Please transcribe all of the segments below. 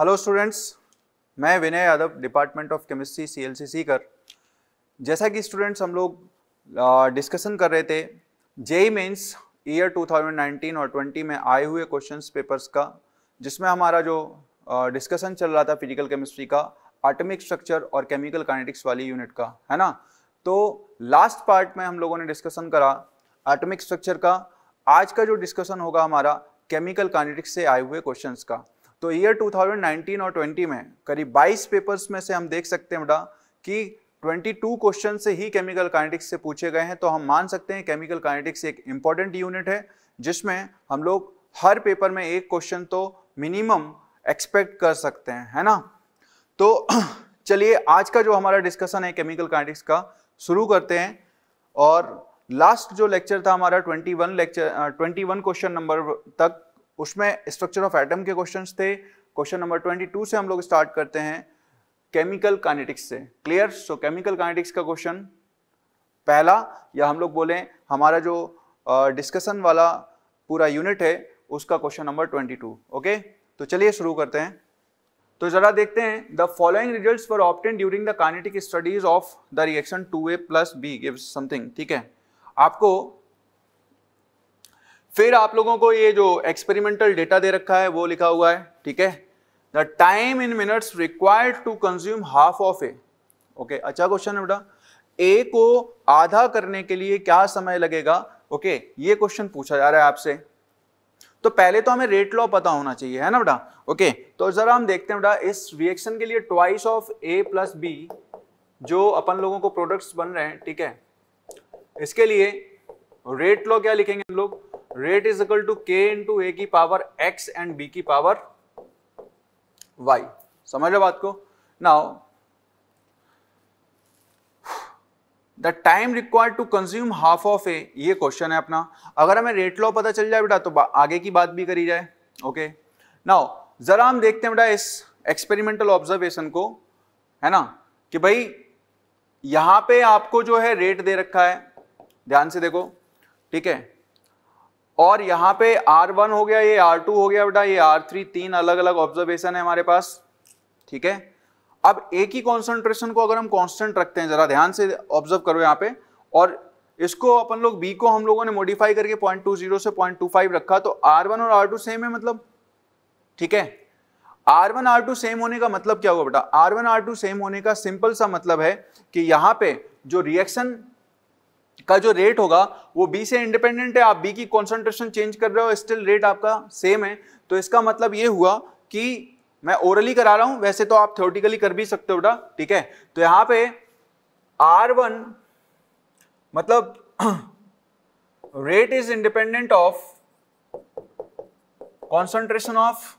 Hello students मैं Vinay Yadav department of chemistry C L C Sikar जैसा कि स्टूडेंट्स हम लोग डिस्कशन कर रहे थे जेई मेंस ईयर 2019 और 20 में आए हुए क्वेश्चंस पेपर्स का जिसमें हमारा जो डिस्कशन चल रहा था फिजिकल केमिस्ट्री का आटमिक स्ट्रक्चर और केमिकल काइनेटिक्स वाली यूनिट का है ना तो लास्ट पार्ट में हम लोगों ने डिस्कशन करा आटमिक स्ट्रक्चर का आज का जो डिस्कशन होगा हमारा केमिकल काइनेटिक्स से आए हुए क्वेश्चंस का तो ईयर 2019 और 20 में करीब 22 पेपर्स में से हम देख सकते हैं बेटा कि 22 क्वेश्चन से ही केमिकल काइनेटिक्स से पूछे गए हैं तो हम मान सकते हैं केमिकल काइनेटिक्स एक इम्पॉर्टेंट यूनिट है जिसमें हम लोग हर पेपर में एक क्वेश्चन तो मिनिमम एक्सपेक्ट कर सकते हैं है ना तो चलिए आज का जो हमारा डिस्कशन है केमिकल काइनेटिक्स का शुरू करते हैं और लास्ट जो लेक्चर था हमारा 21 लेक्चर 21 क्वेश्चन नंबर तक उसमें स्ट्रक्चर ऑफ एटम के क्वेश्चन थे क्वेश्चन नंबर ट्वेंटी टू से हम लोग स्टार्ट करते हैं केमिकल कानेटिक्स से क्लियर सो केमिकल कानेटिक्स का क्वेश्चन पहला या हम लोग बोले हमारा जो डिस्कशन uh, वाला पूरा यूनिट है उसका question number twenty two okay तो चलिए शुरू करते हैं तो जरा देखते हैं the following result for obtained during the kinetic studies of the reaction two A plus B give something ठीक है आपको फिर आप लोगों को ये जो एक्सपेरिमेंटल डेटा दे रखा है वो लिखा हुआ है ठीक है the time in minutes required to consume half of A okay अच्छा क्वेश्चन है बेटा ए को आधा करने के लिए क्या समय लगेगा ओके okay, ये क्वेश्चन पूछा जा रहा है आपसे तो पहले तो हमें रेट लॉ पता होना चाहिए है ना बेटा ओके okay, तो जरा हम देखते हैं बेटा इस रिएक्शन के लिए twice of A plus B जो अपन लोगों को प्रोडक्ट्स बन रहे हैं ठीक है इसके लिए रेट लॉ क्या लिखेंगे हम लोग रेट इज इक्वल टू के इन टू ए की पावर एक्स एंड बी की पावर वाई समझ लो बात को now the time required to consume half of A ये क्वेश्चन है अपना अगर हमें रेट लॉ पता चल जाए बेटा तो आगे की बात भी करी जाए ओके नाउ जरा हम देखते हैं बेटा इस एक्सपेरिमेंटल ऑब्जर्वेशन को है ना कि भाई यहां पे आपको जो है रेट दे रखा है ध्यान से देखो ठीक है और यहाँ पे R1 हो गया ये R2 हो गया बेटा ये R3 तीन अलग अलग ऑब्जर्वेशन है हमारे पास ठीक है अब एक ही कॉन्सेंट्रेशन को अगर हम कॉन्स्टेंट रखते हैं जरा ध्यान से ऑब्जर्व करो यहाँ पे और इसको अपन लोग बी को हम लोगों ने मॉडिफाई करके 0.20 से 0.25 रखा तो R1 और R2 सेम है मतलब ठीक है R1 R2 सेम होने का मतलब क्या हुआ बेटा R1 R2 सेम होने का सिंपल सा मतलब है कि यहाँ पे जो रिएक्शन का जो रेट होगा वो बी से इंडिपेंडेंट है आप बी की कॉन्सेंट्रेशन चेंज कर रहे हो स्टिल रेट आपका सेम है तो इसका मतलब ये हुआ कि मैं ओरली करा रहा हूं वैसे तो आप थ्योरेटिकली कर भी सकते हो बेटा ठीक है तो यहां पे वन मतलब rate is independent of concentration of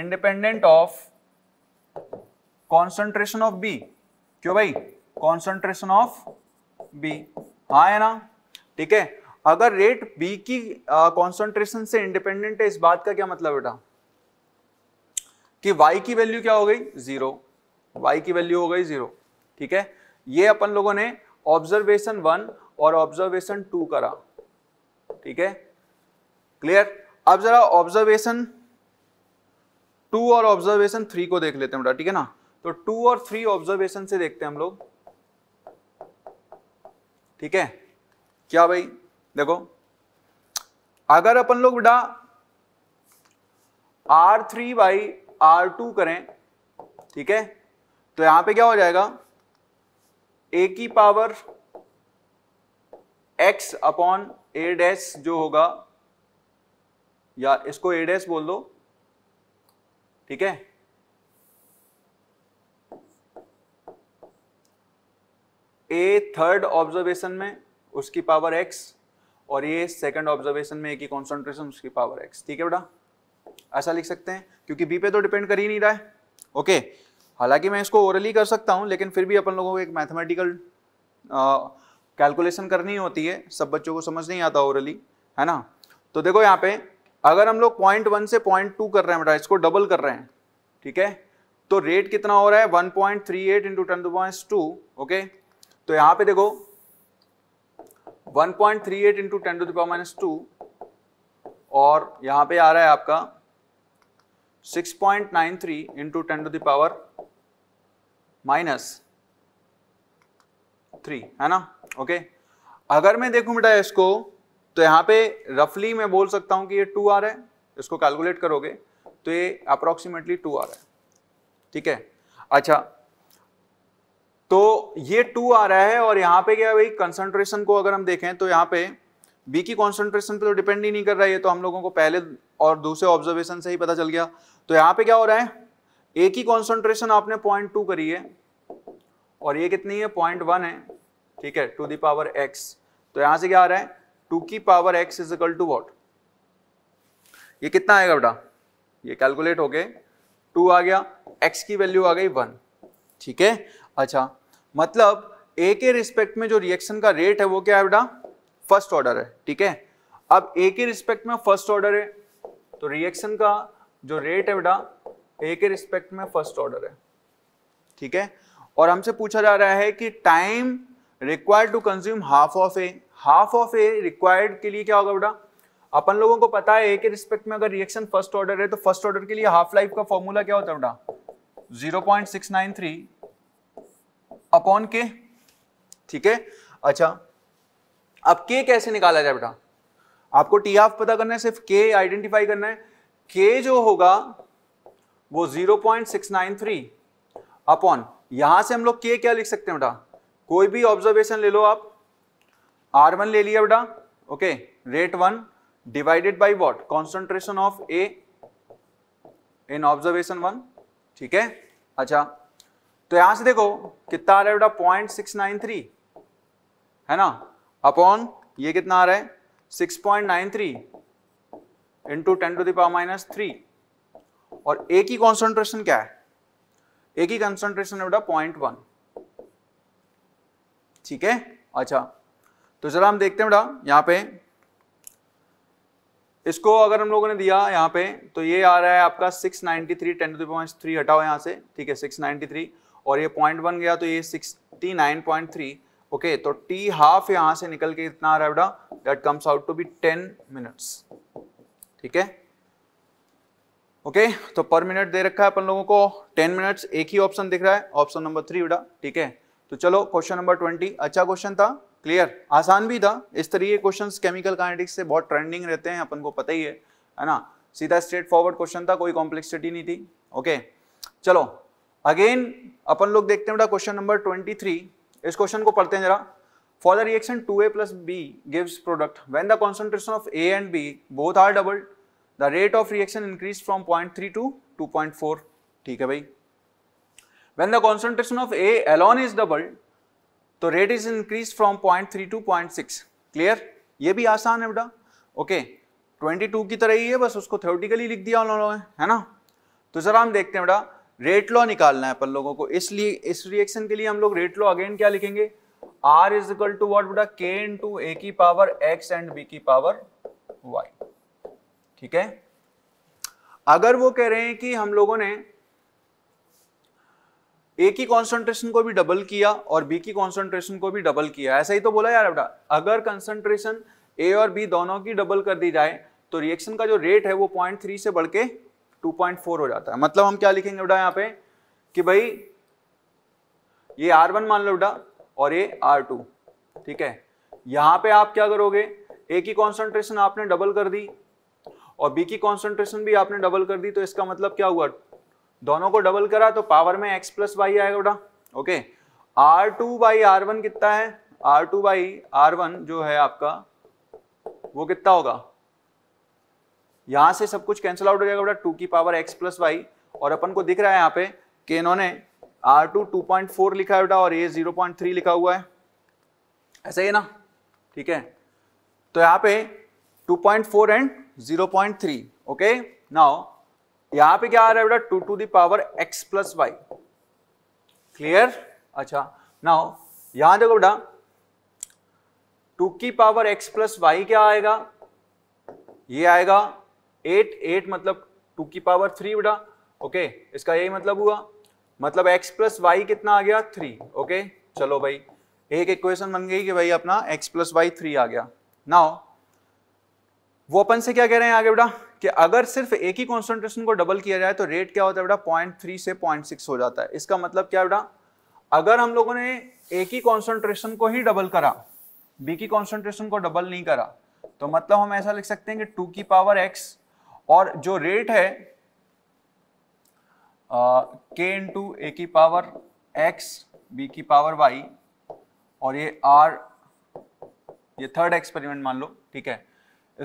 independent of concentration of B क्यों भाई कॉन्सेंट्रेशन ऑफ बी है हाँ ना ठीक है अगर रेट बी की कॉन्सेंट्रेशन से इंडिपेंडेंट है इस बात का क्या मतलब बेटा कि वाई की वैल्यू क्या हो गई जीरो वाई की वैल्यू हो गई जीरो ठीक है ये अपन लोगों ने ऑब्जर्वेशन वन और ऑब्जर्वेशन टू करा ठीक है क्लियर अब जरा ऑब्जर्वेशन टू और ऑब्जर्वेशन थ्री को देख लेते हैं बेटा ठीक है ना तो टू और थ्री ऑब्जर्वेशन से देखते हैं हम लोग ठीक है क्या भाई देखो अगर अपन लोग बेटा R three by R two करें ठीक है तो यहां पे क्या हो जाएगा ए की power X upon A dash जो होगा या इसको ए डैश बोल दो ठीक है ए थर्ड ऑब्जर्वेशन में उसकी पावर एक्स और ये सेकंड ऑब्जर्वेशन में एक ही कॉन्सेंट्रेशन उसकी पावर एक्स ठीक है बेटा ऐसा लिख सकते हैं क्योंकि बी पे तो डिपेंड कर ही नहीं रहा है ओके हालांकि मैं इसको ओरली कर सकता हूँ लेकिन फिर भी अपन लोगों को एक मैथमेटिकल कैलकुलेशन करनी होती है सब बच्चों को समझ नहीं आता ओरली है ना तो देखो यहाँ पे अगर हम लोग पॉइंट वन से पॉइंट टू कर रहे हैं बेटा इसको डबल कर रहे हैं ठीक है तो रेट कितना हो रहा है one point three eight into ten to point two okay तो यहां पे देखो 1.38 point three eight into ten to the power minus two और यहां पे आ रहा है आपका 6.93 point nine three into ten to the power minus three है ना ओके अगर मैं देखूं बेटा इसको तो यहां पे रफली मैं बोल सकता हूं कि ये टू आ रहा है इसको कैलकुलेट करोगे तो ये अप्रोक्सीमेटली टू आ रहा है ठीक है अच्छा तो ये टू आ रहा है और यहाँ पे क्या भाई कंसंट्रेशन को अगर हम देखें तो यहाँ पे बी की कॉन्सेंट्रेशन पे तो डिपेंड ही नहीं कर रहा है ये तो हम लोगों को पहले और दूसरे ऑब्जर्वेशन से ही पता चल गया तो यहाँ पे क्या हो रहा है ए की कॉन्सेंट्रेशन आपने पॉइंट टू करी है और ये कितनी है पॉइंट वन है ठीक है टू दी पावर एक्स तो यहां से क्या आ रहा है टू की power X is to what ये कितना आएगा बेटा ये कैलकुलेट हो गए टू आ गया एक्स की वैल्यू आ गई वन ठीक है अच्छा मतलब ए के रिस्पेक्ट में जो रिएक्शन का रेट है वो क्या है बेटा फर्स्ट ऑर्डर है ठीक है अब ए के रिस्पेक्ट में फर्स्ट ऑर्डर है तो रिएक्शन का जो रेट है बेटा ए के रिस्पेक्ट में फर्स्ट ऑर्डर है ठीक है और हमसे पूछा जा रहा है कि time required to consume half of A half of A required के लिए क्या होगा बेटा अपन लोगों को पता है ए के रिस्पेक्ट में अगर रिएक्शन फर्स्ट ऑर्डर है तो फर्स्ट ऑर्डर के लिए हाफ लाइफ का फॉर्मूला क्या होता है बेटा थ्री अपॉन के ठीक है अच्छा अब के कैसे निकाला जाए बेटा आपको टी हाफ पता करना है सिर्फ के आइडेंटिफाई करना है के जो होगा वो 0.693 अपॉन यहां से हम लोग के क्या लिख सकते हैं बेटा कोई भी ऑब्जर्वेशन ले लो आप आर वन ले लिया बेटा okay rate one divided by what concentration of A in observation one ठीक है अच्छा तो यहां से देखो कितना आ रहा है पॉइंट सिक्स नाइन थ्री है ना अपॉन ये कितना आ रहा है six point nine three into ten to the power minus three और ए की कॉन्सेंट्रेशन क्या है ए की कॉन्सेंट्रेशन है बेटा पॉइंट वन ठीक है अच्छा तो जरा हम देखते हैं बेटा यहां पे इसको अगर हम लोगों ने दिया यहां पे तो ये आ रहा है आपका 693 10 टू द पावर थ्री हटाओ यहां से ठीक है 693 और ये पॉइंट बन गया तो ये sixty nine point three okay तो टी हाफ यहां से निकल के इतना आ रहा है that comes out to be ten minutes ठीक है ओके okay, तो पर मिनट दे रखा है अपन लोगों को टेन मिनट्स एक ही ऑप्शन दिख रहा है ऑप्शन नंबर थ्री बेटा ठीक है तो चलो क्वेश्चन नंबर ट्वेंटी अच्छा क्वेश्चन था क्लियर आसान भी था इस तरीके क्वेश्चंस केमिकल काइनेटिक्स से बहुत ट्रेंडिंग रहते हैं अपन को पता ही है है ना सीधा स्ट्रेट फॉरवर्ड क्वेश्चन था कोई कॉम्प्लेक्सिटी नहीं थी ओके चलो अगेन अपन लोग देखते हैं बेटा क्वेश्चन नंबर ट्वेंटी थ्री इस क्वेश्चन को पढ़ते हैं जरा for the reaction two A plus B gives product when the concentration of A and B both are doubled the rate of reaction increase from point three to two point four ठीक है भाई when the concentration of A alone is doubled तो rate is increase from point three to point six clear ये भी आसान है बेटा okay twenty two की तरह ही है बस उसको थ्योरेटिकली लिख दिया उन्होंने है ना तो जरा हम देखते हैं बेटा रेट लॉ निकालना है अपन लोगों को इसलिए इस रिएक्शन के लिए हम लोग रेट लॉ अगेन क्या लिखेंगे R is equal to what बेटा के इन टू ए की पावर एक्स एंड बी की पावर वाई ठीक है अगर वो कह रहे हैं कि हम लोगों ने ए की कॉन्सेंट्रेशन को भी डबल किया और बी की कॉन्सेंट्रेशन को भी डबल किया ऐसा ही तो बोला यार बेटा अगर कंसंट्रेशन ए और बी दोनों की डबल कर दी जाए तो रिएक्शन का जो रेट है वो पॉइंट थ्री से बढ़ के 2.4 हो जाता है मतलब हम क्या लिखेंगे बेटा यहाँ पे कि भाई ये R1 मान लो बेटा और ये R2 ठीक है यहाँ पे आप क्या करोगे ए की कॉन्सेंट्रेशन आपने डबल कर दी और बी की कॉन्सेंट्रेशन भी आपने डबल कर दी तो इसका मतलब क्या हुआ दोनों को डबल करा तो पावर में एक्स प्लस वाई आएगा बेटा okay R two by R one कितना है R two by R one जो है आपका वो कितना होगा यहां से सब कुछ कैंसिल आउट हो जाएगा बेटा टू की पावर एक्स प्लस वाई और अपन को दिख रहा है यहाँ पे कि इन्होंने R two two point four लिखा है बेटा और ये जीरो पॉइंट थ्री लिखा हुआ है ऐसा ही ना ठीक है तो यहाँ पे two point four and zero point three okay now यहाँ पे क्या आ रहा है बेटा two to the power X plus Y clear अच्छा नाउ यहां देखो बेटा टू की पावर एक्स प्लस वाई क्या आएगा ये आएगा एट एट मतलब टू की पावर थ्री बटा ओके इसका यही मतलब हुआ मतलब एक्स प्लस वाई कितना आ गया थ्री ओके चलो भाई एक इक्वेशन बन गई कि भाई अपना एक्स प्लस वाई थ्री आ गया नाउ वो अपन से क्या कह रहे हैं आगे बेटा कि अगर सिर्फ एक ही कॉन्सेंट्रेशन को डबल किया जाए तो रेट क्या होता है बेटा पॉइंट थ्री से पॉइंट सिक्स हो जाता है इसका मतलब क्या बेटा अगर हम लोगों ने एक ही कॉन्सेंट्रेशन को ही डबल करा बी की कॉन्सेंट्रेशन को डबल नहीं करा तो मतलब हम ऐसा लिख सकते हैं कि टू की पावर एक्स और जो रेट है के इन टू ए की पावर एक्स बी की पावर वाई और ये आर ये थर्ड एक्सपेरिमेंट मान लो ठीक है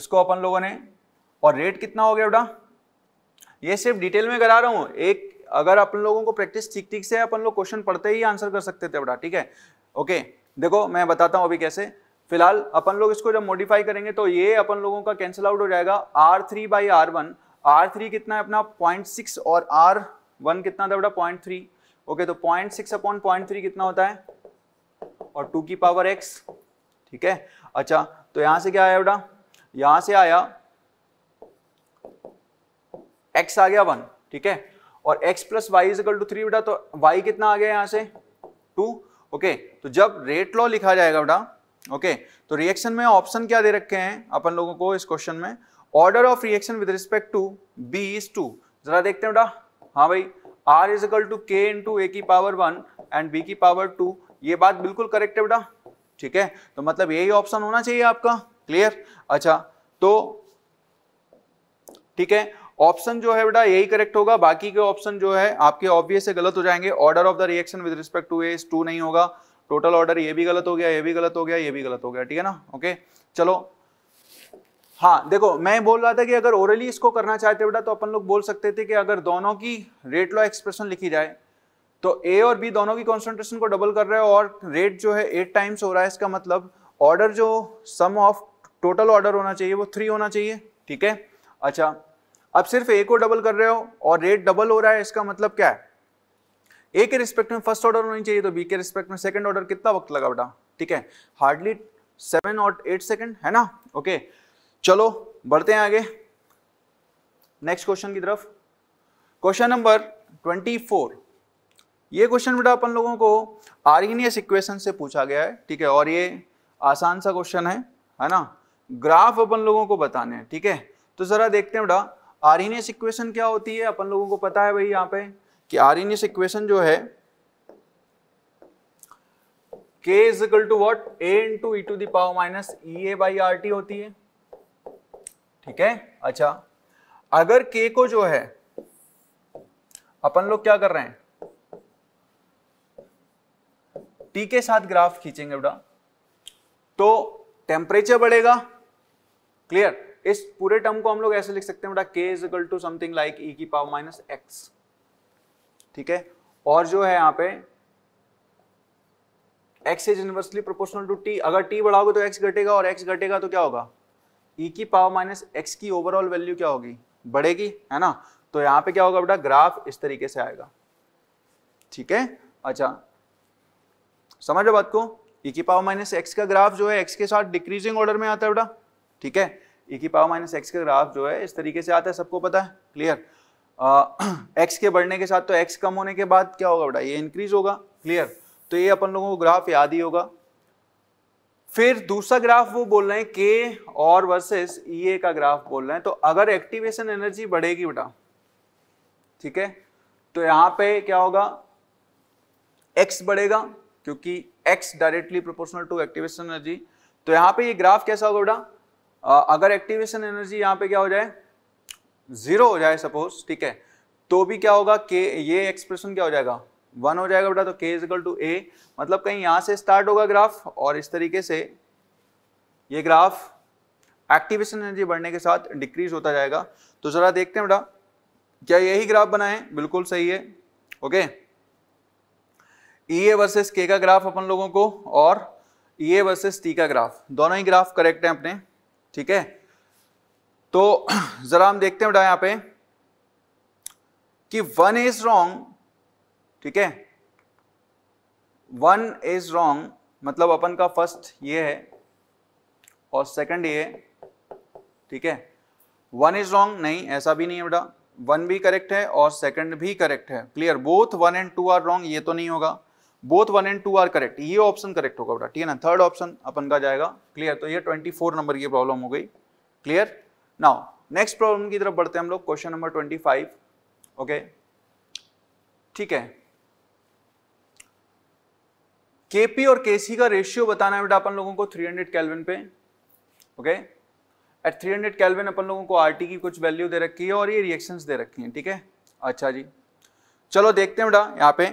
इसको अपन लोगों ने और रेट कितना हो गया बेटा ये सिर्फ डिटेल में करा रहा हूं एक अगर अपन लोगों को प्रैक्टिस ठीक ठीक से अपन लोग क्वेश्चन पढ़ते ही आंसर कर सकते थे बेटा ठीक है ओके देखो मैं बताता हूं अभी कैसे फिलहाल अपन लोग इसको जब मॉडिफाई करेंगे तो ये अपन लोगों का कैंसिल आउट हो जाएगा R three by R one R three कितना है अपना पॉइंट सिक्स और आर वन कितना था बेटा पॉइंट थ्री ओके तो point six upon point three कितना होता है और टू की पावर एक्स ठीक है अच्छा तो यहां से क्या आया बेटा यहां से आया एक्स आ गया वन ठीक है और x plus Y is equal to three बेटा तो वाई कितना आ गया यहां से टू ओके तो जब रेट लॉ लिखा जाएगा बेटा ओके तो रिएक्शन में ऑप्शन क्या दे रखे हैं अपन लोगों को इस क्वेश्चन में order of reaction with respect to B is two जरा देखते हैं बेटा हाँ भाई R is equal to K into A की पावर वन एंड बी की पावर टू ये बात बिल्कुल करेक्ट है बेटा ठीक है तो मतलब यही ऑप्शन होना चाहिए आपका क्लियर अच्छा तो ठीक है ऑप्शन जो है बेटा यही करेक्ट होगा बाकी के ऑप्शन जो है आपके ऑब्वियस से गलत हो जाएंगे order of the reaction with respect to A is two नहीं होगा टोटल ऑर्डर ये भी गलत हो गया ये भी गलत हो गया ये भी गलत हो गया ठीक है ना ओके चलो हाँ देखो मैं बोल रहा था कि अगर ओरली इसको करना चाहते बेटा तो अपन लोग बोल सकते थे कि अगर दोनों की रेट लॉ एक्सप्रेशन लिखी जाए तो ए और बी दोनों की कॉन्सेंट्रेशन को डबल कर रहे हो और रेट जो है एट टाइम्स हो रहा है इसका मतलब ऑर्डर जो सम ऑफ टोटल ऑर्डर होना चाहिए वो थ्री होना चाहिए ठीक है अच्छा अब सिर्फ ए को डबल कर रहे हो और रेट डबल हो रहा है इसका मतलब क्या है ए के रिस्पेक्ट में फर्स्ट ऑर्डर होनी चाहिए तो बी के रिस्पेक्ट में सेकंड ऑर्डर कितना वक्त लगा बेटा ठीक है हार्डली सेवन और एट सेकंड है ना ओके चलो बढ़ते हैं आगे नेक्स्ट क्वेश्चन की तरफ क्वेश्चन नंबर ट्वेंटी फोर ये क्वेश्चन बेटा अपन लोगों को आर्गेनियस इक्वेशन से पूछा गया है ठीक है और ये आसान सा क्वेश्चन है है ना ग्राफ अपन लोगों को बताने हैं ठीक है तो जरा देखते हैं बेटा आर्गेनियस इक्वेशन क्या होती है अपन लोगों को पता है भाई यहाँ पे कि आर इन इक्वेशन जो है k is equal to what A into E to the power minus E A by R T होती है ठीक है अच्छा अगर k को जो है अपन लोग क्या कर रहे हैं टी के साथ ग्राफ खींचेंगे बेटा तो टेम्परेचर बढ़ेगा क्लियर इस पूरे टर्म को हम लोग ऐसे लिख सकते हैं बेटा k is equal to something like e की पावर माइनस एक्स ठीक है और जो है यहाँ पे X is inversely proportional to T अगर टी बढ़ाओगे तो एक्स घटेगा और एक्स घटेगा तो क्या होगा e की पावर माइनस एक्स की ओवरऑल वैल्यू क्या होगी बढ़ेगी है ना तो यहाँ पे क्या होगा बेटा ग्राफ इस तरीके से आएगा ठीक है अच्छा समझ लो बात को ई e की पावर माइनस एक्स का ग्राफ जो है एक्स के साथ डिक्रीजिंग ऑर्डर में आता है बेटा ठीक है e की पावर माइनस एक्स का ग्राफ जो है इस तरीके से आता है सबको पता है क्लियर एक्स के बढ़ने के साथ तो एक्स कम होने के बाद क्या होगा बेटा ये इंक्रीज होगा क्लियर तो ये अपन लोगों को ग्राफ याद ही होगा फिर दूसरा ग्राफ वो बोल रहे हैं के और वर्सेस ई e का ग्राफ बोल रहे हैं तो अगर एक्टिवेशन एनर्जी बढ़ेगी बेटा ठीक है तो यहां पे क्या होगा एक्स बढ़ेगा क्योंकि X directly proportional to activation energy तो यहां पे ये ग्राफ कैसा होगा बेटा अगर एक्टिवेशन एनर्जी यहां पे क्या हो जाए जीरो हो जाए सपोज ठीक है तो भी क्या होगा के ये एक्सप्रेशन क्या हो जाएगा वन हो जाएगा बेटा तो के इजिकल टू ए मतलब कहीं यहां से स्टार्ट होगा ग्राफ और इस तरीके से ये ग्राफ एक्टिवेशन एनर्जी बढ़ने के साथ डिक्रीज होता जाएगा तो ज़रा देखते हैं बेटा क्या यही ग्राफ बनाए बिल्कुल सही है ओके ई ए वर्सेस के का ग्राफ अपन लोगों को और ई ए वर्सेस टी का ग्राफ दोनों ही ग्राफ करेक्ट हैं अपने ठीक है तो ज़रा हम देखते हैं बेटा यहां पे कि वन इज रॉन्ग ठीक है वन इज रॉन्ग मतलब अपन का फर्स्ट ये है और सेकंड ये ठीक है वन इज रॉन्ग नहीं ऐसा भी नहीं है बेटा वन भी करेक्ट है और सेकंड भी करेक्ट है clear both one and two are wrong ये तो नहीं होगा both one and two are correct ये ऑप्शन करेक्ट होगा बेटा ठीक है ना थर्ड ऑप्शन अपन का जाएगा क्लियर तो ये ट्वेंटी फोर नंबर की प्रॉब्लम हो गई क्लियर नाउ नेक्स्ट प्रॉब्लम की तरफ बढ़ते हैं हम लोग question number twenty five okay ठीक है केपी और केसी का रेशियो बताना है बेटा अपन लोगों को 300 हंड्रेड कैलविन पे ओके एट 300 हंड्रेड कैलविन अपन लोगों को आरटी की कुछ वैल्यू दे रखी है और ये रिएक्शंस दे रखी हैं ठीक है अच्छा जी चलो देखते हैं बेटा यहाँ पे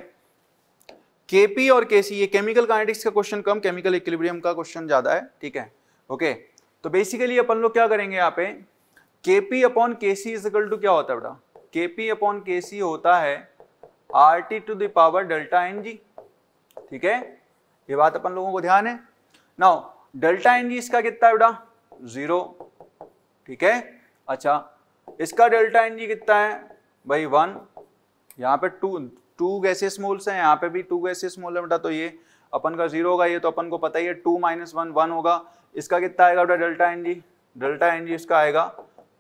केपी और केसी ये केमिकल काइनेटिक्स का क्वेश्चन कम केमिकल इक्विलिब्रियम का क्वेश्चन ज़्यादा है ठीक है ओके तो बेसिकली अपन लोग क्या करेंगे यहाँ पे के पी अपॉन के सी इजकल टू क्या होता है बेटा के पी अपॉन के सी होता है R T to the power delta N G ठीक है ये बात अपन लोगों को ध्यान है नाउ डेल्टा एन जी इसका कितना है बेटा जीरो ठीक है अच्छा इसका डेल्टा एन जी कितना है भाई वन यहाँ पे टू टू गैसेस मोल्स हैं यहाँ पे भी टू गैसेस मोल है बेटा तो ये अपन का जीरो होगा ये तो अपन को पता ही है टू माइनस वन वन होगा इसका कितना आएगा बेटा delta N G delta N G इसका आएगा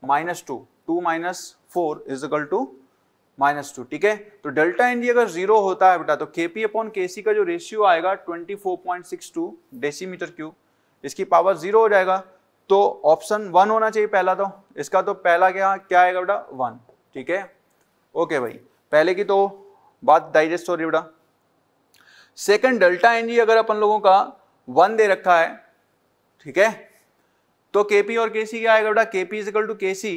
minus two two minus four is equal to minus two ठीक है तो डेल्टा एन अगर जीरो होता है बेटा तो के पी अपॉन के सी का जो रेशियो आएगा twenty four point six two decimetre cube इसकी पावर जीरो हो जाएगा तो ऑप्शन वन होना चाहिए पहला तो इसका तो पहला क्या क्या आएगा बेटा वन ठीक है ओके भाई पहले की तो बात डाइजेस्ट हो रही बेटा सेकंड डेल्टा एन जी अगर अपन लोगों का वन दे रखा है ठीक है तो केपी और केसी क्या आएगा बेटा KP is equal to KC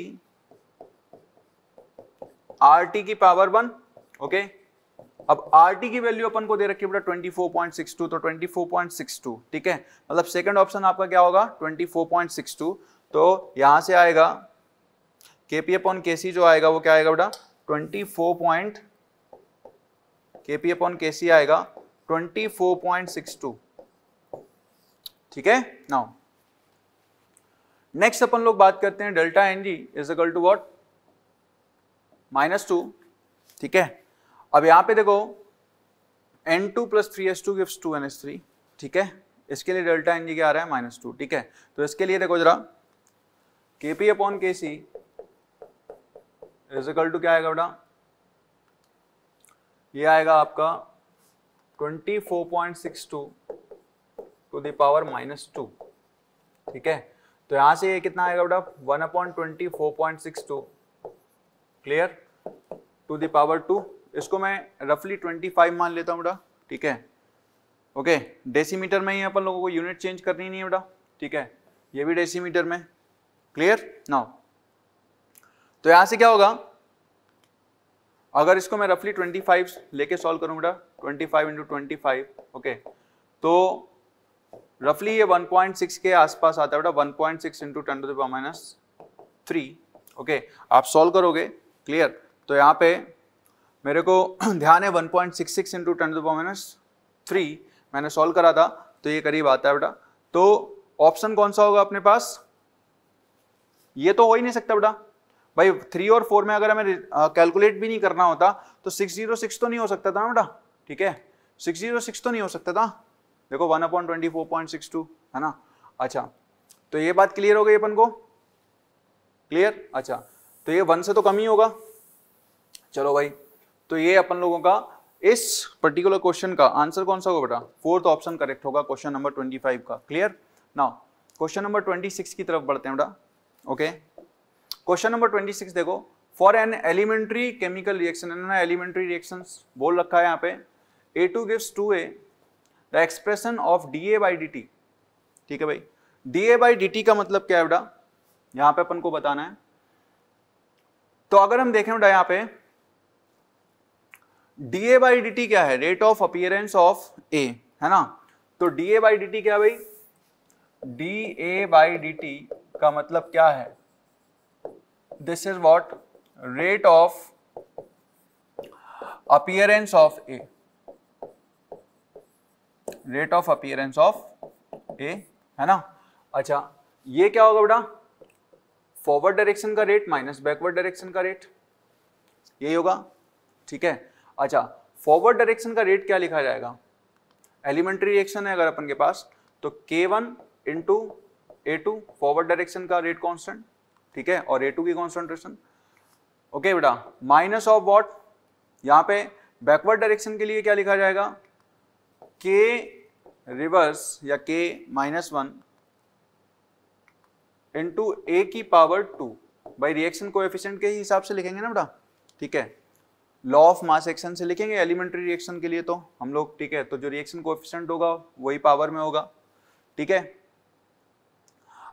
R T की पावर वन ओके अब आर टी की वैल्यू अपन को दे रखी है बेटा 24.62 तो 24.62 ठीक है मतलब सेकंड ऑप्शन आपका क्या होगा 24.62 तो यहां से आएगा केपी अपॉन केसी जो आएगा वो क्या आएगा बेटा 24 पॉइंट केपी अपॉन केसी आएगा 24.62 ठीक है नाउ नेक्स्ट अपन लोग बात करते हैं delta N G is equal to what minus two ठीक है अब यहां पे देखो N two plus three S two gives two N S three ठीक है इसके लिए डेल्टा एन जी क्या आ रहा है माइनस टू ठीक है तो इसके लिए देखो जरा के पी अपॉन के सी इज इक्वल टू क्या आएगा बेटा ये आएगा आपका twenty four point six two to the power minus two ठीक है तो यहां से ये कितना आएगा बेटा one upon twenty four point six two clear to the power two इसको मैं रफली ट्वेंटी फाइव मान लेता हूँ बेटा ठीक है ओके डेसीमीटर में ही अपन लोगों को यूनिट चेंज करनी नहीं है बेटा ठीक है ये भी डेसीमीटर में क्लियर नाउ तो यहां से क्या होगा अगर इसको मैं रफली 25 लेके सॉल्व करूं बेटा 25 फाइव इंटू ट्वेंटी ओके तो रफली ये 1.6 के आसपास आता है बेटा 1.6 point six into ten to the power minus three okay आप सॉल्व करोगे क्लियर तो यहाँ पे मेरे को ध्यान है 1.66 point six six into ten to minus three मैंने सॉल्व करा था तो ये करीब आता है बेटा तो ऑप्शन कौन सा होगा अपने पास ये तो हो ही नहीं सकता बेटा भाई थ्री और फोर में अगर हमें कैलकुलेट भी नहीं करना होता तो सिक्स जीरो सिक्स तो नहीं हो सकता था बेटा ठीक है सिक्स जीरो सिक्स तो नहीं हो सकता था देखो one upon twenty four point six two है ना अच्छा तो ये बात क्लियर हो गई अपन को क्लियर अच्छा तो ये वन से तो कम ही होगा चलो भाई तो ये अपन लोगों का इस पर्टिकुलर क्वेश्चन का आंसर कौन सा होगा बेटा फोर्थ ऑप्शन करेक्ट होगा क्वेश्चन नंबर ट्वेंटी फाइव का क्लियर ना क्वेश्चन नंबर ट्वेंटी सिक्स की तरफ बढ़ते हैं बेटा okay question number twenty six देखो for an elementary chemical reaction elementary reaction बोल रखा है यहाँ पे A two gives two A the expression of D A by D T ठीक है भाई D A by D T का मतलब क्या है बेटा यहां पे अपन को बताना है तो अगर हम देखें बेटा यहां पे D A by D T क्या है rate of appearance of A है ना तो D A by D T क्या भाई D A by D T का मतलब क्या है this is what rate of appearance of A rate of appearance of A है ना अच्छा ये क्या होगा बेटा फॉरवर्ड डायरेक्शन का रेट माइनस बैकवर्ड डायरेक्शन का रेट यही होगा ठीक है अच्छा फॉरवर्ड डायरेक्शन का रेट क्या लिखा जाएगा एलिमेंट्री रिएक्शन है अगर अपन के पास तो K one into A two forward direction का रेट कांस्टेंट ठीक है और ए टू की कॉन्सेंट्रेशन ओके बेटा माइनस ऑफ वॉट यहाँ पे बैकवर्ड डायरेक्शन के लिए क्या लिखा जाएगा के रिवर्स या के माइनस वन इंटू ए की power two by reaction efficient के हिसाब से लिखेंगे ना बेटा ठीक है लॉ ऑफ मास एक्शन से लिखेंगे एलिमेंट्री रिएक्शन के लिए तो हम लोग ठीक है तो जो रिएक्शन एफिशियंट होगा वही पावर में होगा ठीक है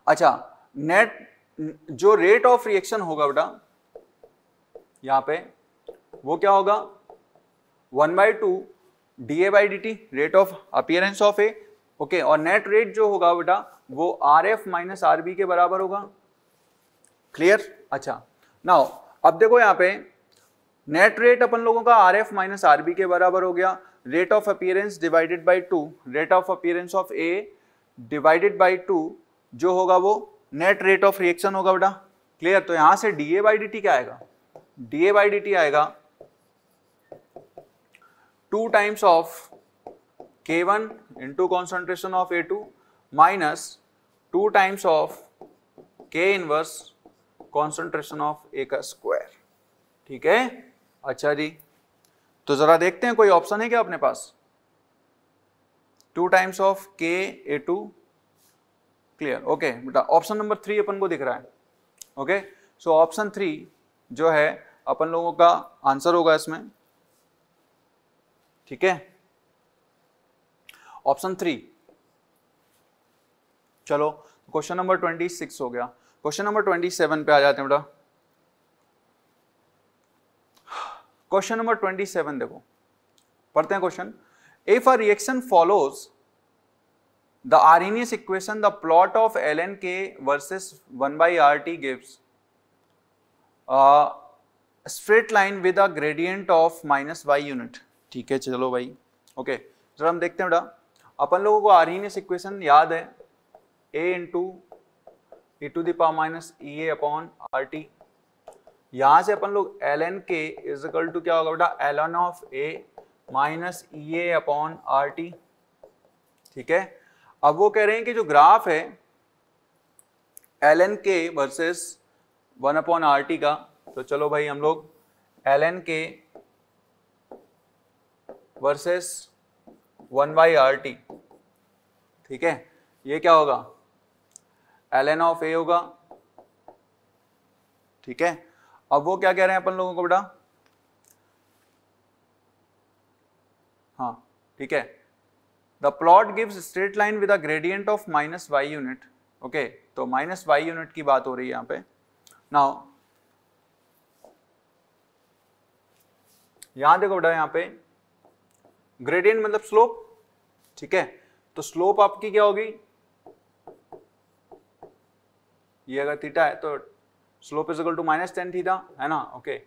अच्छा नेट जो रेट ऑफ रिएक्शन होगा बेटा यहां पे वो क्या होगा one by two D A by D T rate of appearance of A okay और नेट रेट जो होगा बेटा वो R F minus R B के बराबर होगा क्लियर अच्छा नाउ अब देखो यहाँ पे नेट रेट अपन लोगों का R F minus R B के बराबर हो गया rate of appearance divided by two rate of appearance of A divided by two जो होगा वो नेट रेट ऑफ रिएक्शन होगा बेटा क्लियर तो यहाँ से D A by D T क्या आएगा D A by D T आएगा 2 times of K1 concentration of A two minus two times of K inverse concentration of A का square ठीक है अच्छा जी तो ज़रा देखते हैं कोई ऑप्शन है क्या अपने पास to times of K A two clear okay बेटा ऑप्शन नंबर थ्री अपन को दिख रहा है ओके सो ऑप्शन थ्री जो है अपन लोगों का आंसर होगा इसमें ठीक है ऑप्शन थ्री चलो क्वेश्चन नंबर ट्वेंटी सिक्स हो गया क्वेश्चन नंबर ट्वेंटी सेवन पे आ जाते हैं बेटा क्वेश्चन नंबर ट्वेंटी सेवन देखो पढ़ते हैं question if a reaction follows the Arrhenius equation the plot of L N K versus one by R T gives straight line with a gradient of minus Y unit ठीक है चलो भाई okay जरा हम देखते हैं बेटा अपन लोगों को आरहीनियस इक्वेशन e याद है A into E to the power minus E A upon R T यहाँ से अपन लोग L N K is equal to क्या होगा बेटा L N of A minus E A upon R T ठीक है अब वो कह रहे हैं कि जो ग्राफ है L N K versus one upon R T का तो चलो भाई हम लोग L N K versus one by R T ठीक है ये क्या होगा एल एन ऑफ ए होगा ठीक है अब वो क्या कह रहे हैं अपन लोगों को बेटा हाँ ठीक है the plot gives straight line with a gradient of minus Y unit okay तो माइनस वाई यूनिट की बात हो रही है यहां पे नाउ यहां देखो बेटा यहां पे ग्रेडियंट मतलब स्लोप ठीक है तो स्लोप आपकी क्या होगी ये अगर थीटा है तो slope is equal to minus ten theta है ना ओके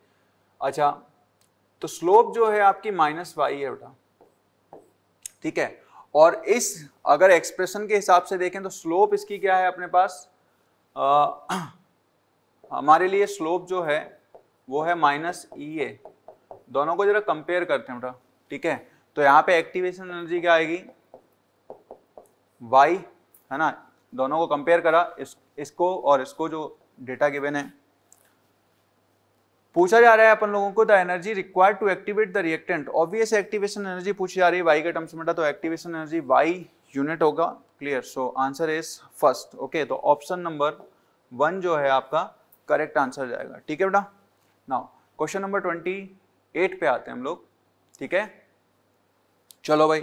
अच्छा तो स्लोप जो है आपकी माइनस वाई है बेटा ठीक है और इस अगर एक्सप्रेशन के हिसाब से देखें तो स्लोप इसकी क्या है अपने पास आ, हमारे लिए स्लोप जो है वो है माइनस ई ए दोनों को जरा कंपेयर करते हैं बेटा ठीक है तो यहाँ पे एक्टिवेशन एनर्जी क्या आएगी वाई है ना दोनों को कंपेयर करा इस इसको और इसको जो डेटा गिवन है पूछा जा रहा है अपन लोगों को the energy required to activate the reactant obvious activation energy पूछी जा रही है वाई के टर्म्स में तो एक्टिवेशन एनर्जी वाई यूनिट होगा clear so answer is first okay तो ऑप्शन नंबर वन जो है आपका करेक्ट आंसर जाएगा ठीक है बेटा now question number twenty eight पे आते हैं हम लोग ठीक है चलो भाई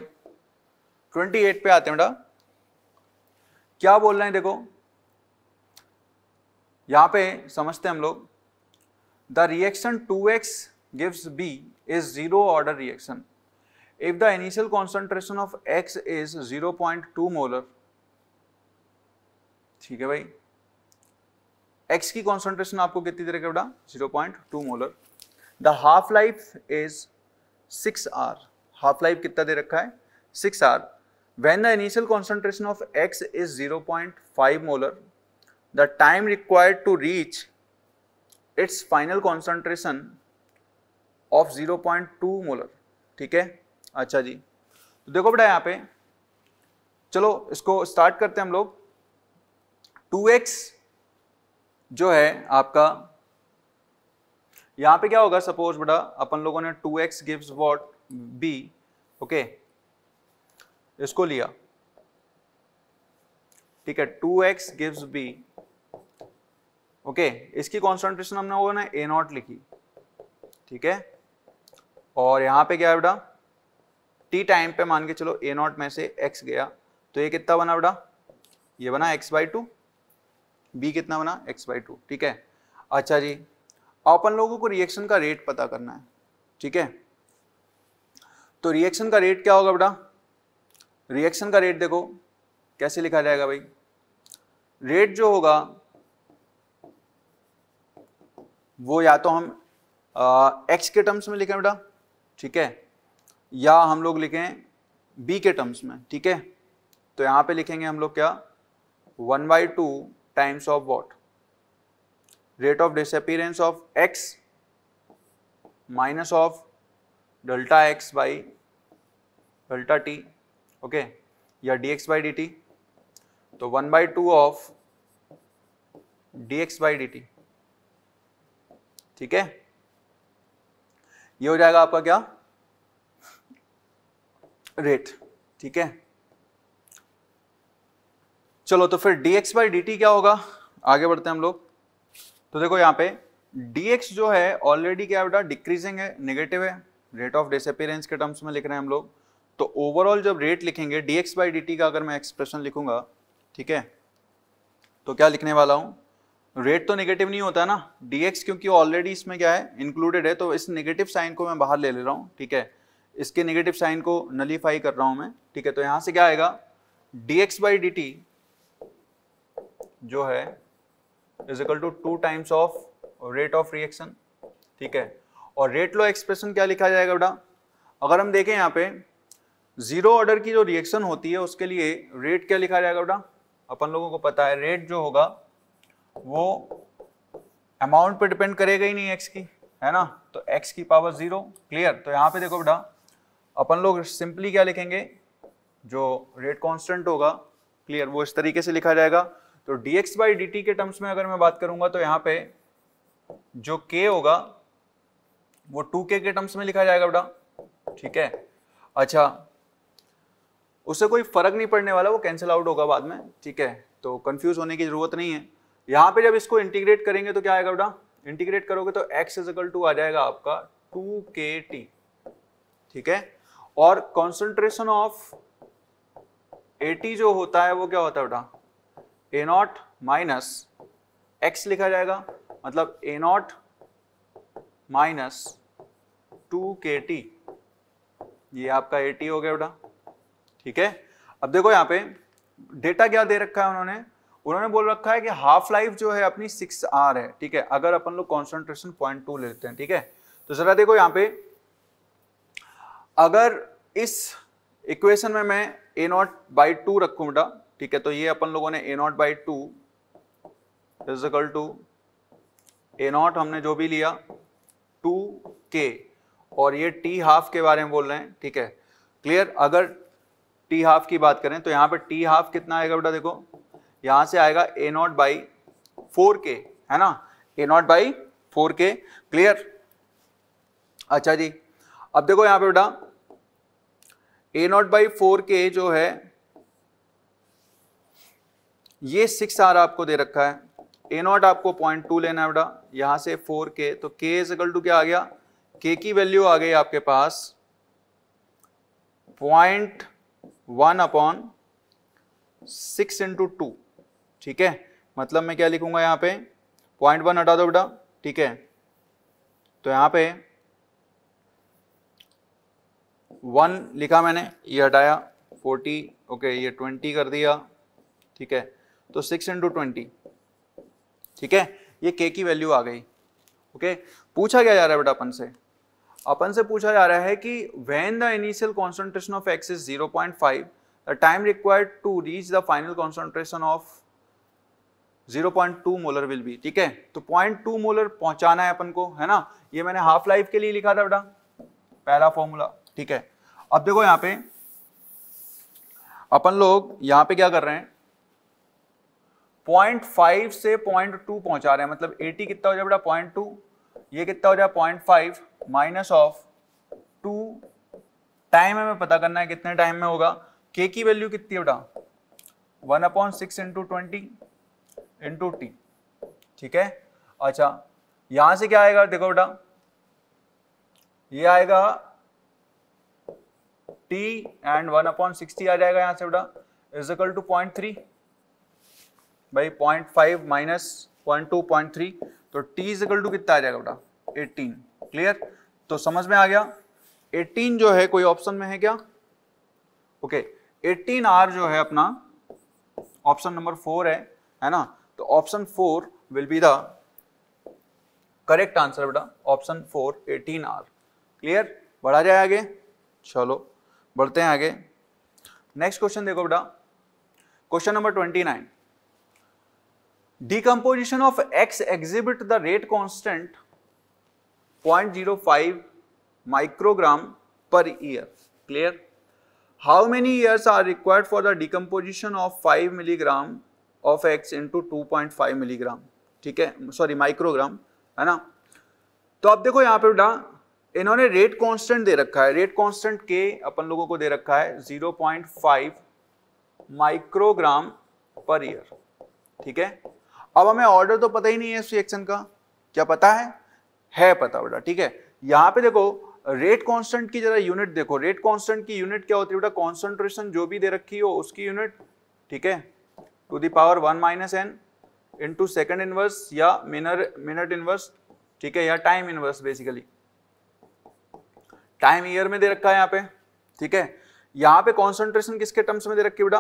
ट्वेंटी एट पे आते हैं बेटा क्या बोल रहे हैं देखो यहां पे समझते हैं हम लोग the reaction 2x gives B is reaction if the initial concentration of X is x point 0.2 molar ठीक है भाई x की कॉन्सेंट्रेशन आपको कितनी देर का बेटा 0.2 molar the half life is 6 hour half life कितना दे रखा है six hour when the initial concentration of X is zero point five molar the time required to reach its final concentration of zero point two molar ठीक है अच्छा जी तो देखो बेटा यहाँ पे चलो इसको स्टार्ट करते हैं हम लोग टू एक्स जो है आपका यहां पे क्या होगा सपोज बेटा अपन लोगों ने two X gives what B okay इसको लिया ठीक है two X gives B okay इसकी कॉन्सेंट्रेशन हमने वो ना ए नॉट लिखी ठीक है और यहां पे क्या है बेटा टी टाइम पे मान के चलो ए नॉट में से एक्स गया तो ये कितना बना बेटा ये बना एक्स बाई टू बी कितना बना एक्स बाई टू ठीक है अच्छा जी अपन लोगों को रिएक्शन का रेट पता करना है ठीक है तो रिएक्शन का रेट क्या होगा बेटा रिएक्शन का रेट देखो कैसे लिखा जाएगा भाई रेट जो होगा वो या तो हम एक्स के टर्म्स में लिखें बेटा ठीक है या हम लोग लिखें बी के टर्म्स में ठीक है तो यहां पे लिखेंगे हम लोग क्या one by two times of what rate of disappearance of X minus of delta X by delta T okay या D x by D T तो one by two of D x by D T ठीक है ये हो जाएगा आपका क्या rate ठीक है चलो तो फिर D x by D T क्या होगा आगे बढ़ते हैं हम लोग तो देखो यहां पे डी एक्स जो है ऑलरेडी क्या बेटा डिक्रीजिंग है नेगेटिव है रेट ऑफ डिसअपेयरेंस के टर्म्स में लिख रहे हैं हम लोग तो ओवरऑल जब रेट लिखेंगे D x by D T का अगर मैं एक्सप्रेशन लिखूंगा ठीक है तो क्या लिखने वाला हूँ रेट तो नेगेटिव नहीं होता ना डी एक्स क्योंकि ऑलरेडी इसमें क्या है इंक्लूडेड है तो इस नेगेटिव साइन को मैं बाहर ले ले रहा हूँ ठीक है इसके नेगेटिव साइन को नलीफाई कर रहा हूँ मैं ठीक है तो यहाँ से क्या आएगा D x by D T जो है is equal to two times of rate of reaction ठीक है और रेट लो एक्सप्रेशन क्या लिखा जाएगा बेटा अगर हम देखें यहाँ पे ज़ीरो ऑर्डर की जो रिएक्शन होती है उसके लिए रेट क्या लिखा जाएगा बेटा अपन लोगों को पता है रेट जो होगा वो अमाउंट पे डिपेंड करेगा ही नहीं एक्स की है ना तो एक्स की पावर ज़ीरो क्लियर तो यहाँ पे देखो बेटा अपन लोग सिंपली क्या लिखेंगे जो रेट कॉन्स्टेंट होगा क्लियर वो इस तरीके से लिखा जाएगा तो D x by D T के टर्म्स में अगर मैं बात करूंगा तो यहाँ पे जो के होगा वो टू के टर्म्स में लिखा जाएगा बेटा ठीक है अच्छा उससे कोई फर्क नहीं पड़ने वाला वो कैंसिल आउट होगा बाद में ठीक है तो कंफ्यूज होने की जरूरत नहीं है यहां पे जब इसको इंटीग्रेट करेंगे तो क्या आएगा बेटा इंटीग्रेट करोगे तो एक्स इजकल टू आ जाएगा आपका टू के टी ठीक है और कॉन्सेंट्रेशन ऑफ टी जो होता है वो क्या होता है बेटा ए नॉट माइनस एक्स लिखा जाएगा मतलब A not minus two K T ये आपका ए टी हो गया बेटा ठीक है अब देखो यहाँ पे डेटा क्या दे रखा है उन्होंने उन्होंने बोल रखा है कि हाफ लाइफ जो है अपनी सिक्स आर है ठीक है अगर अपन लोग कॉन्सेंट्रेशन पॉइंट टू लेते हैं ठीक है तो जरा देखो यहाँ पे अगर इस इक्वेशन में मैं ए नॉट बाई टू रखू बेटा ठीक है तो ये अपन लोगों ने A naught by two is equal to A naught हमने जो भी लिया टू के और ये टी हाफ के बारे में बोल रहे हैं ठीक है क्लियर अगर टी हाफ की बात करें तो यहाँ पर टी हाफ कितना आएगा बेटा देखो यहाँ से आएगा ए नॉट बाई फोर के है ना A naught by four K clear अच्छा जी अब देखो यहाँ पे बेटा ए नॉट बाई फोर के जो है ये सिक्स आर आपको दे रखा है ए नॉट आपको पॉइंट टू लेना है बेटा यहाँ से फोर के तो के इज इकल टू क्या आ गया के की वैल्यू आ गई आपके पास point one upon six into two ठीक है मतलब मैं क्या लिखूंगा यहाँ पे पॉइंट वन हटा दो बेटा ठीक है तो यहाँ पे वन लिखा मैंने ये हटाया फोर्टी ओके ये ट्वेंटी कर दिया ठीक है तो सिक्स इंटू ट्वेंटी ठीक है ये के की वैल्यू आ गई ओके पूछा क्या जा रहा है बेटा अपन से अपन से पूछा जा रहा है कि when the initial concentration of X is zero point five the time required to reach the final concentration of 0.2 molar will be ठीक है तो 0.2 मोलर पहुंचाना है अपन को है ना ये मैंने हाफ लाइफ के लिए लिखा था बेटा पहला फॉर्मूला ठीक है अब देखो यहां पे अपन लोग यहां पे क्या कर रहे हैं 0.5 से 0.2 पहुंचा रहे हैं मतलब 80 कितना हो जाए बेटा 0.2 ये कितना हो जाए point five minus of two time हमें पता करना है कितने टाइम में होगा के की वैल्यू कितनी बेटा one upon six into twenty into T ठीक है अच्छा यहां से क्या आएगा देखो बेटा ये आएगा T and one upon sixty आ जाएगा यहां से बेटा is equal to point three भाई point five minus point two point three तो t इज इक्वल टू कितना आ जाएगा बेटा 18 क्लियर तो समझ में आ गया 18 जो है कोई ऑप्शन में है क्या ओके एटीन आर जो है अपना ऑप्शन नंबर फोर है है ना तो option four will be the correct answer बेटा option four eighteen hour clear बढ़ा जाए आगे चलो बढ़ते हैं आगे नेक्स्ट क्वेश्चन देखो बेटा question number twenty nine decomposition of X exhibit the rate constant point zero five microgram per year clear how many years are required for the decomposition of five milligram of X into two point five milligram ठीक है sorry microgram है ना तो आप देखो यहां पर उठा इन्होंने रेट कॉन्स्टेंट दे रखा है रेट कॉन्स्टेंट के अपन लोगों को दे रखा है zero point five microgram per year ठीक है अब हमें ऑर्डर तो पता ही नहीं है इस रिएक्शन का क्या पता है है पता बेटा ठीक है यहाँ पे देखो रेट कांस्टेंट की जरा यूनिट देखो रेट कांस्टेंट की यूनिट क्या होती है बेटा कॉन्सेंट्रेशन जो भी दे रखी हो उसकी यूनिट ठीक है to the power one minus N into second inverse या मिनर मिनट इनवर्स ठीक है या time inverse basically time year में दे रखा है यहाँ पे ठीक है यहाँ पे कॉन्सेंट्रेशन किसके टर्म्स में दे रखी बेटा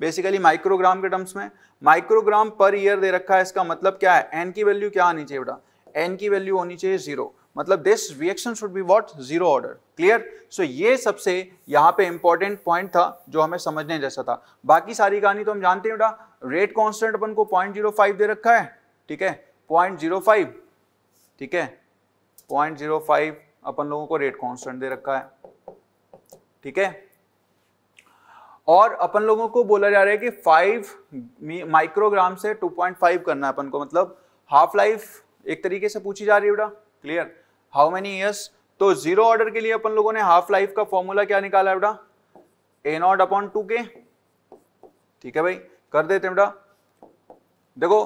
बेसिकली माइक्रोग्राम के टर्म्स में माइक्रोग्राम पर ईयर दे रखा है इसका मतलब क्या है एन की वैल्यू क्या आनी चाहिए बेटा एन की वैल्यू होनी चाहिए जीरो मतलब this reaction should be what zero order clear so ये सबसे यहाँ पे इंपॉर्टेंट पॉइंट था जो हमें समझने जैसा था बाकी सारी कहानी तो हम जानते हैं बेटा रेट कॉन्स्टेंट अपन को पॉइंट जीरो फाइव दे रखा है ठीक है पॉइंट जीरो फाइव ठीक है पॉइंट जीरो फाइव अपन लोगों को रेट कॉन्स्टेंट दे रखा है ठीक है और अपन लोगों को बोला जा रहा है कि 5 माइक्रोग्राम से 2.5 करना है अपन को मतलब हाफ लाइफ एक तरीके से पूछी जा रही है बेटा क्लियर हाउ मेनी ईयर्स तो जीरो ऑर्डर के लिए अपन लोगों ने हाफ लाइफ का फॉर्मूला क्या निकाला है बेटा ए नॉट अपॉन टू के ठीक है भाई कर देते हैं बेटा देखो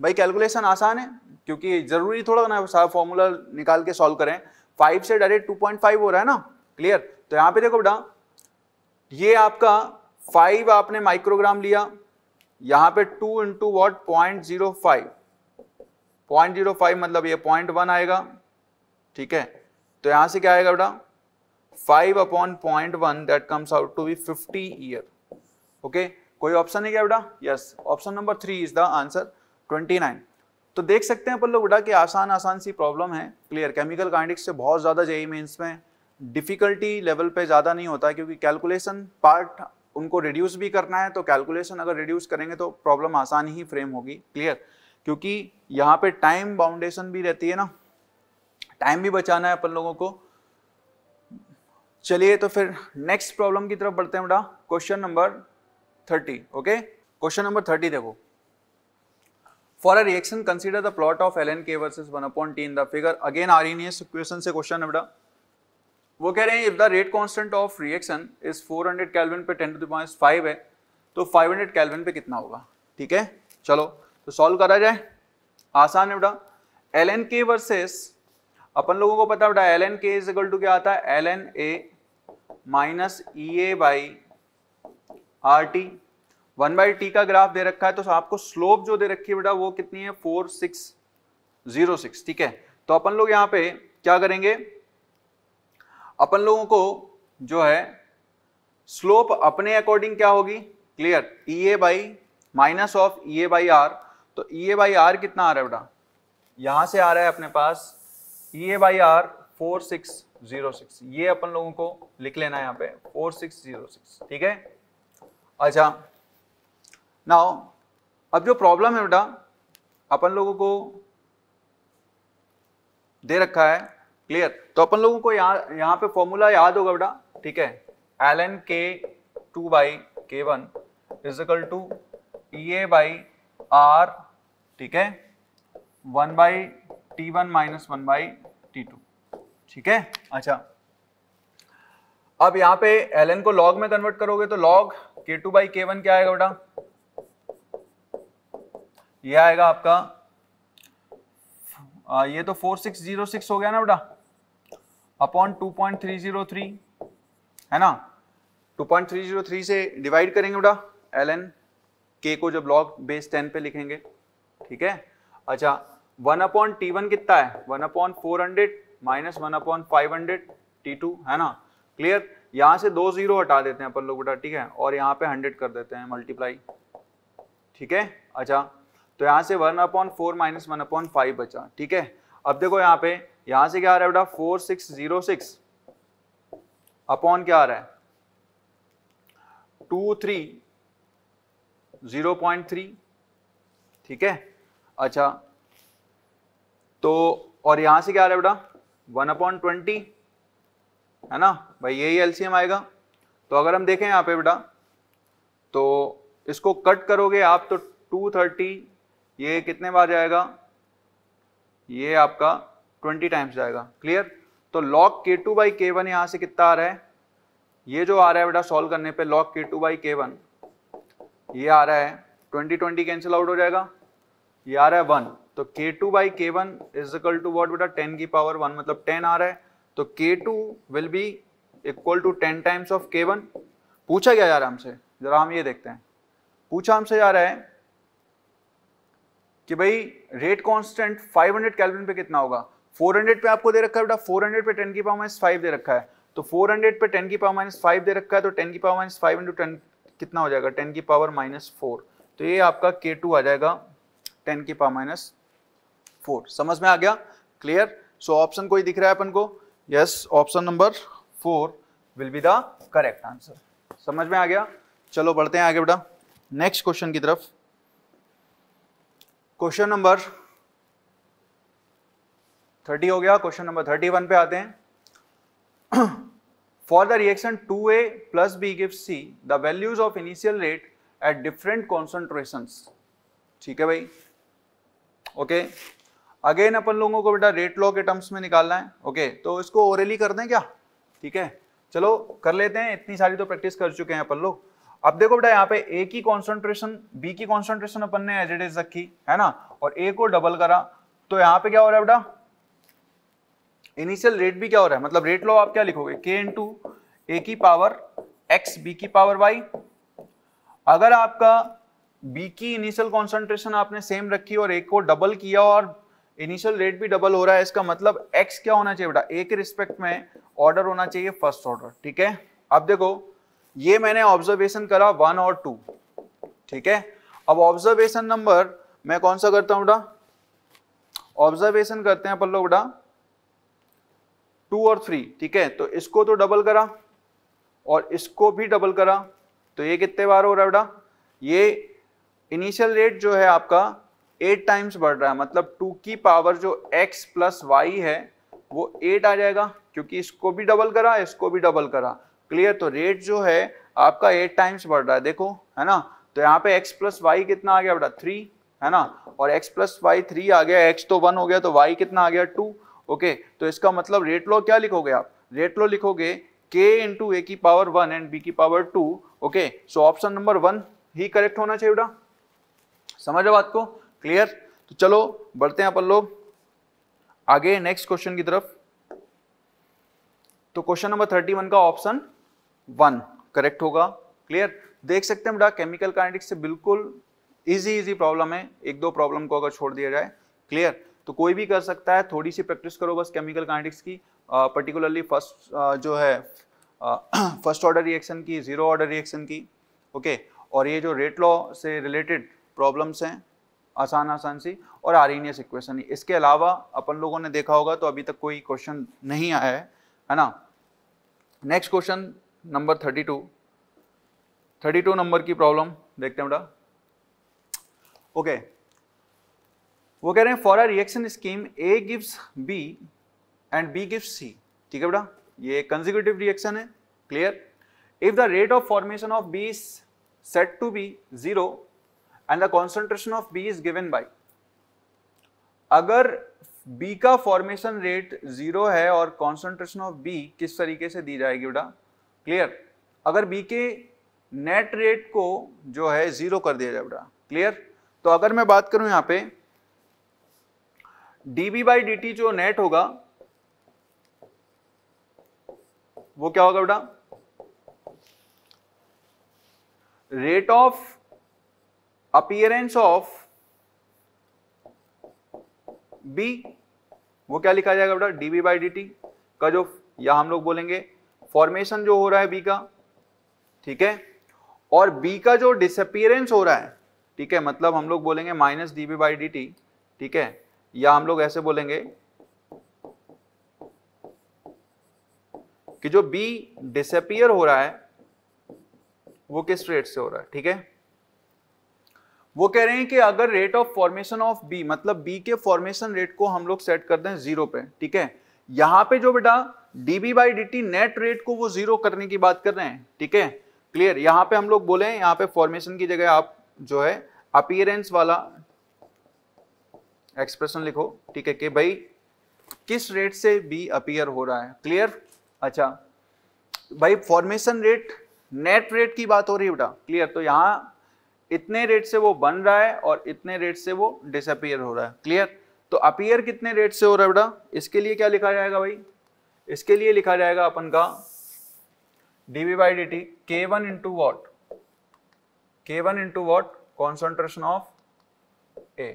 भाई कैलकुलेशन आसान है क्योंकि जरूरी थोड़ा ना सारा फॉर्मूला निकाल के सॉल्व करें फाइव से डायरेक्ट टू पॉइंट फाइव हो रहा है ना क्लियर तो यहाँ पे देखो बेटा ये आपका फाइव आपने माइक्रोग्राम लिया यहां पे two into what point zero five point zero five मतलब ये पॉइंट वन आएगा ठीक है तो यहां से क्या आएगा बेटा five upon point one that comes out to be fifty year okay कोई ऑप्शन है क्या बेटा yes option number three is the answer twenty nine तो देख सकते हैं अपन लोग बेटा कि आसान आसान सी प्रॉब्लम है क्लियर केमिकल कांडिक्स से बहुत ज़्यादा जेई मेन्स e में डिफ़िकल्टी लेवल पे ज़्यादा नहीं होता क्योंकि कैलकुलेशन पार्ट उनको रिड्यूस भी करना है तो कैलकुलेशन अगर रिड्यूस करेंगे तो प्रॉब्लम आसान ही फ्रेम होगी क्लियर क्योंकि यहाँ पे टाइम बाउंडेशन भी रहती है ना टाइम भी बचाना है अपन लोगों को चलिए तो फिर नेक्स्ट प्रॉब्लम की तरफ बढ़ते हैं बड़ा question number thirty okay question number thirty देखो for a reaction consider the plot of L N K versus one upon T in the figure again are in question से क्वेश्चन है बड़ा वो कह रहे हैं if the rate constant of reaction is 400 kelvin पे ten to the five है तो 500 कैलविन पे कितना होगा ठीक है चलो तो सॉल्व करा जाए आसान है बेटा एल एन के वर्सेस अपन लोगों को पता बेटा L N K is equal to क्या आता है L N A minus E A by R T one by T का ग्राफ दे रखा है तो आपको स्लोप जो दे रखी है बेटा वो कितनी है फोर सिक्स जीरो सिक्स ठीक है तो अपन लोग यहाँ पे क्या करेंगे अपन लोगों को जो है स्लोप अपने अकॉर्डिंग क्या होगी clear E A by minus of E A by R तो ई ए बाई आर कितना आ रहा है बेटा यहां से आ रहा है अपने पास E A by R four six zero six ये अपन लोगों को लिख लेना है यहाँ पे फोर सिक्स जीरो सिक्स ठीक है अच्छा नाउ अब जो प्रॉब्लम है बेटा अपन लोगों को दे रखा है क्लियर तो अपन लोगों को यहाँ यहाँ पे फॉर्मूला याद होगा बेटा ठीक है L N K two by के one is equal to E A by R ठीक है one by T one minus one by T two ठीक है अच्छा अब यहाँ पे एल एन को लॉग में कन्वर्ट करोगे तो लॉग के टू बाई के वन क्या आएगा बेटा ये आएगा आपका ये तो फोर सिक्स जीरो सिक्स हो गया ना बेटा upon two point three zero three है ना two point three zero three से डिवाइड करेंगे बेटा एल एन के को जब लॉग बेस टेन पे लिखेंगे ठीक है अच्छा वन अपॉन टी वन कितना है one upon four hundred minus one upon five hundred T two है ना क्लियर यहां से दो जीरो हटा देते हैं अपन लोग बेटा ठीक है और यहाँ पे हंड्रेड कर देते हैं मल्टीप्लाई ठीक है अच्छा तो यहाँ से one upon four minus one upon five बचा ठीक है अब देखो यहाँ पे यहाँ से क्या आ रहा है बेटा four six zero six upon क्या आ रहा है two three zero point three ठीक है अच्छा तो और यहाँ से क्या आ रहा है बेटा वन अपॉन ट्वेंटी है ना भाई यही एलसीएम आएगा तो अगर हम देखें यहाँ पे बेटा तो इसको कट करोगे आप तो टू थर्टी ये कितने बार जाएगा ये आपका 20 टाइम्स जाएगा क्लियर तो लॉग के टू बाई के वन यहां से कितना आ रहा है ये जो आ रहा है बेटा सॉल्व करने पे लॉग के टू बाई के वन ये आ रहा है 20 20 कैंसिल आउट हो जाएगा ये आ रहा है वन तो के टू बाई के one is equal to what बेटा 10 की पावर वन मतलब 10 आ रहा है तो K two will be equal to ten times of K one पूछा गया यार हमसे जरा हम ये देखते हैं पूछा हमसे जा रहा है कि भाई रेट कांस्टेंट 500 केल्विन पे कितना होगा 400 पे आपको दे रखा है बेटा 400 पे 10 की पावर माइनस फाइव दे रखा है तो 400 पे 10 की पावर माइनस फाइव दे रखा है तो 10 की power minus five into ten कितना हो जाएगा 10 की पावर माइनस फोर तो ये आपका के टू आ जाएगा 10 की पावर माइनस फोर समझ में आ गया क्लियर सो ऑप्शन कोई दिख रहा है अपन को yes option number four will be the correct answer समझ में आ गया चलो बढ़ते हैं आगे बेटा नेक्स्ट क्वेश्चन की तरफ क्वेश्चन नंबर थर्टी हो गया क्वेश्चन नंबर थर्टी वन पे आते हैं for the reaction two A plus B give C the values of initial rate at different concentration ठीक है भाई ओके अगेन अपन लोगों को बेटा रेट लॉ के टर्म्स में निकालना है ओके okay, तो इसको ओरली कर दें क्या ठीक है चलो कर लेते हैं इतनी सारी तो प्रैक्टिस कर चुके हैं अपन लोग अब देखो बेटा यहाँ पे ए की कॉन्सेंट्रेशन बी की कॉन्सेंट्रेशन अपन ने एज रखी है ना और ए को डबल करा तो यहाँ पे क्या हो रहा है बेटा इनिशियल रेट भी क्या हो रहा है मतलब रेट लो आप क्या लिखोगे के इन टू ए की पावर एक्स बी की पावर वाई अगर आपका बी की इनिशियल कॉन्सेंट्रेशन आपने सेम रखी और ए को डबल किया और इनिशियल रेट भी डबल हो रहा है इसका मतलब एक्स क्या होना चाहिए बेटा ए के रिस्पेक्ट में ऑर्डर होना चाहिए फर्स्ट ऑर्डर ठीक है अब देखो ये मैंने ऑब्जर्वेशन करा वन और टू ठीक है अब ऑब्जर्वेशन नंबर मैं कौन सा करता हूं बेटा ऑब्जर्वेशन करते हैं अपन लोग बेटा टू और थ्री ठीक है तो इसको तो डबल करा और इसको भी डबल करा तो ये कितने बार हो रहा है बेटा ये इनिशियल रेट जो है आपका एट टाइम्स बढ़ रहा है मतलब टू की पावर जो एक्स प्लस वाई है वो एट आ जाएगा क्योंकि इसको भी डबल करा इसको भी डबल करा क्लियर तो रेट जो है आपका एट टाइम्स बढ़ रहा है देखो है ना तो यहाँ पे एक्स प्लस वाई कितना आ गया बेटा थ्री है ना और एक्स प्लस वाई थ्री आ गया एक्स तो वन हो गया तो वाई कितना आ गया टू ओके तो इसका मतलब रेट लॉ क्या लिखोगे आप रेट लॉ लिखोगे के इंटू ए की पावर वन एंड बी की power two okay so option number one ही करेक्ट होना चाहिए बेटा समझ रहे बात को क्लियर तो चलो बढ़ते हैं अपन लोग आगे नेक्स्ट क्वेश्चन की तरफ तो क्वेश्चन नंबर थर्टी वन का ऑप्शन वन करेक्ट होगा क्लियर देख सकते हैं बेटा केमिकल काइनेटिक्स से बिल्कुल इजी इजी प्रॉब्लम है एक दो प्रॉब्लम को अगर छोड़ दिया जाए क्लियर तो कोई भी कर सकता है थोड़ी सी प्रैक्टिस करो बस केमिकल काइनेटिक्स की पर्टिकुलरली फर्स्ट जो है फर्स्ट ऑर्डर रिएक्शन की ज़ीरो ऑर्डर रिएक्शन की ओके okay? और ये जो रेट लॉ से रिलेटेड प्रॉब्लम्स हैं आसान आसान सी और आरिनियस इक्वेशन इसके अलावा अपन लोगों ने देखा होगा तो अभी तक कोई क्वेश्चन नहीं आया है है ना next question number thirty two thirty two number की प्रॉब्लम देखते हैं बेटा ओके वो कह रहे हैं for a reaction scheme A gives B and B gives C ठीक है बेटा ये कंजिक्यूटिव रिएक्शन है clear if the rate of formation of B is set to be zero and the concentration of B is given by अगर B का formation rate zero है और concentration of B किस तरीके से दी जाएगी बेटा क्लियर अगर बी के नेट रेट को जो है ज़ीरो कर दिया जाए बेटा क्लियर तो अगर मैं बात करूं यहां पे d B by D T जो नेट होगा वो क्या होगा बेटा rate of appearance of B वो क्या लिखा जाएगा बेटा डीबी बाई डी टी का जो या हम लोग बोलेंगे फॉर्मेशन जो हो रहा है बी का ठीक है और बी का जो डिसअपियरेंस हो रहा है ठीक है मतलब हम लोग बोलेंगे minus d B by D T ठीक है या हम लोग ऐसे बोलेंगे कि जो बी डिसअपियर हो रहा है वो किस रेट से हो रहा है ठीक है वो कह रहे हैं कि अगर rate of formation of B मतलब बी के फॉर्मेशन रेट को हम लोग सेट कर दें जीरो पे ठीक है यहां पे जो बेटा d B by d net rate को वो जीरो करने की बात कर रहे हैं ठीक है क्लियर यहां पे हम लोग बोले हैं यहां पे फॉर्मेशन की जगह आप जो है अपियरेंस वाला एक्सप्रेशन लिखो ठीक है कि भाई किस रेट से बी अपियर हो रहा है क्लियर अच्छा भाई फॉर्मेशन रेट नेट रेट की बात हो रही है बेटा क्लियर तो यहां इतने रेट से वो बन रहा है और इतने रेट से वो डिसअपियर हो रहा है क्लियर तो अपियर कितने रेट से हो रहा है बेटा इसके लिए क्या लिखा जाएगा भाई इसके लिए लिखा जाएगा अपन का d V by D T k one into what k one into what concentration of A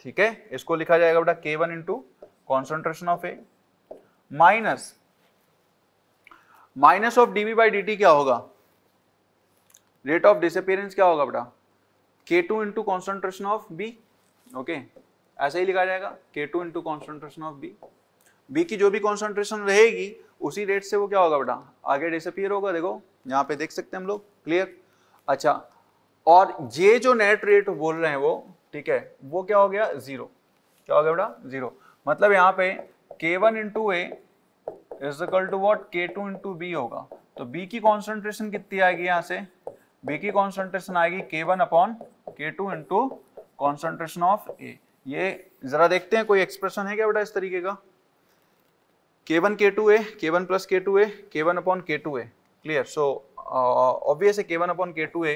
ठीक है इसको लिखा जाएगा बेटा के one into concentration of A minus minus of d V by D T क्या होगा रेट ऑफ डिसअपियरेंस क्या होगा बेटा k two into concentration of B okay ऐसा ही लिखा जाएगा k two into concentration of B B की जो भी कॉन्सेंट्रेशन रहेगी उसी रेट से वो क्या होगा बेटा आगे डिसअपियर होगा देखो यहाँ पे देख सकते हैं हम लोग क्लियर अच्छा और ये जो नेट रेट बोल रहे हैं वो ठीक है वो क्या हो गया जीरो क्या हो गया बेटा जीरो मतलब यहाँ पे k one into A is equal to what k two into B होगा तो बी की कॉन्सेंट्रेशन कितनी आएगी यहाँ से बी की कॉन्सेंट्रेशन आएगी k one upon k two into concentration of A ये जरा देखते हैं कोई एक्सप्रेशन है क्या बेटा इस तरीके का के वन के two A k one plus k two A k one upon k two A clear so obvious है k one upon k two A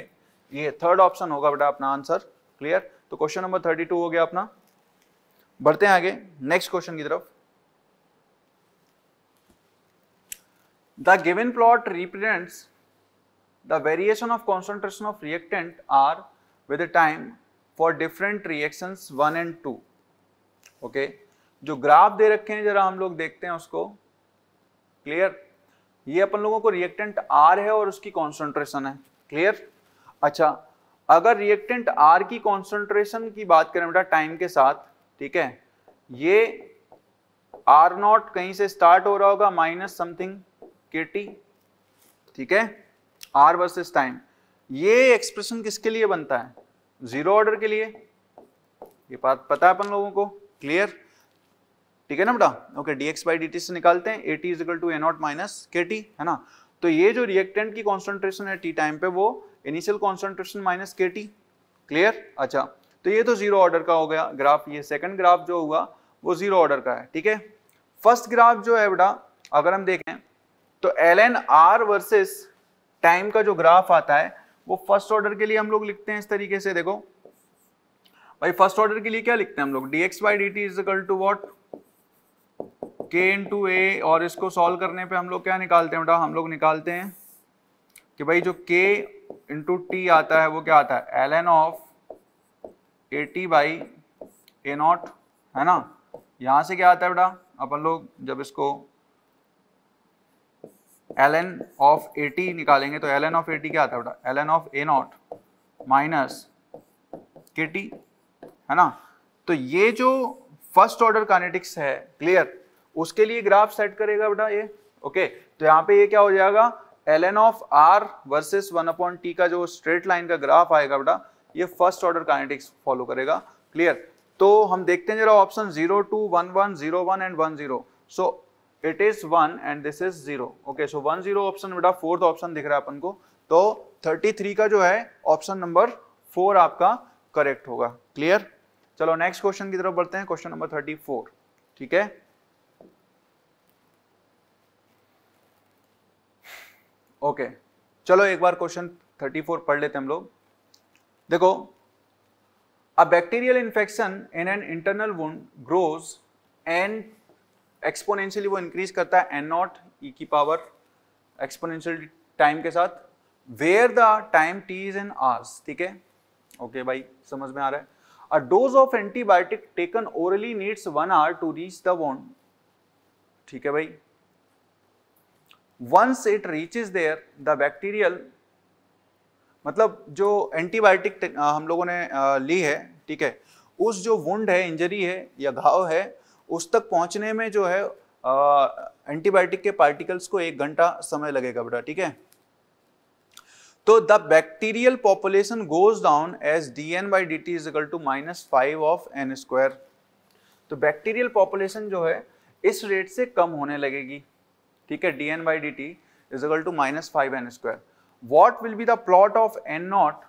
ये थर्ड ऑप्शन होगा बेटा अपना आंसर क्लियर तो क्वेश्चन नंबर थर्टी टू हो गया अपना बढ़ते हैं आगे नेक्स्ट क्वेश्चन की तरफ the given plot represents the variation of concentration of reactant R with time for different reactions one and two okay जो ग्राफ दे रखे हैं जरा हम लोग देखते हैं उसको क्लियर ये अपन लोगों को रिएक्टेंट आर है और उसकी कॉन्सेंट्रेशन है क्लियर अच्छा अगर रिएक्टेंट आर की कॉन्सेंट्रेशन की बात करें बेटा टाइम के साथ ठीक है ये आर नॉट कहीं से स्टार्ट हो रहा होगा माइनस समथिंग के टी ठीक है आर वर्सेस टाइम ये एक्सप्रेशन किसके लिए बनता है जीरो ऑर्डर के लिए ये बात पता है अपन लोगों को क्लियर ठीक है ना बेटा okay d x by D t से निकालते हैं A t is equal to A not minus k t है ना तो ये जो रिएक्टेंट की कॉन्सेंट्रेशन है टी टाइम पे वो initial concentration minus k t clear अच्छा तो ये तो जीरो ऑर्डर का हो गया ग्राफ ये सेकंड ग्राफ जो हुआ वो जीरो ऑर्डर का है ठीक है फर्स्ट ग्राफ जो है बेटा अगर हम देखें तो l n R versus time का जो ग्राफ आता है वो फर्स्ट ऑर्डर के लिए हम लोग लिखते हैं इस तरीके से देखो भाई फर्स्ट ऑर्डर के लिए क्या लिखते हैं हम लोग d x by D T is to what k two A और इसको सॉल्व करने पे हम लोग क्या निकालते हैं बेटा हम लोग निकालते हैं कि भाई जो के इंटू टी आता है वो क्या आता है L N of A t by A not है ना यहाँ से क्या आता है बेटा अपन लोग जब इसको एल एन ऑफ एटी निकालेंगे तो एल एन ऑफ एटी क्या आता है बेटा L N of A not minus k t है ना तो ये जो फर्स्ट ऑर्डर कानेटिक्स है क्लियर उसके लिए ग्राफ सेट करेगा बेटा ये ओके तो यहाँ पे ये क्या हो जाएगा l N of R versus one upon t का जो स्ट्रेट लाइन का ग्राफ आएगा बेटा ये फर्स्ट ऑर्डर कानेटिक्स फॉलो करेगा क्लियर तो हम देखते हैं जरा option zero two one one zero one and one zero so it is one and this is zero okay so one zero option बेटा फोर्थ ऑप्शन दिख रहा है अपन को तो थ्री का जो है ऑप्शन नंबर फोर आपका करेक्ट होगा क्लियर चलो नेक्स्ट क्वेश्चन की तरफ बढ़ते हैं क्वेश्चन नंबर फोर ठीक है ओके okay. चलो एक बार क्वेश्चन थर्टी फोर पढ़ लेते हैं हम लोग देखो a bacterial infection in an internal wound grows and exponentially वो इंक्रीज करता है एन नॉट ई की पावर एक्सपोनेंशियल टाइम के साथ where the time t is in hours ठीक है ओके भाई समझ में आ रहा है a dose of antibiotic taken orally needs one hour to reach the wound ठीक है भाई once it reach is there the bacterial मतलब जो एंटीबायोटिक हम लोगों ने ली है ठीक है उस जो वुंड है इंजरी है या घाव है उस तक पहुंचने में जो है एंटीबायोटिक के पार्टिकल्स को एक घंटा समय लगेगा बेटा ठीक है तो the bacterial population goes down as d n by D T is to minus five of n square तो बैक्टीरियल पॉपुलेशन जो है इस रेट से कम होने लगेगी ठीक है d n by D T is to minus five n square what will be the plot of n not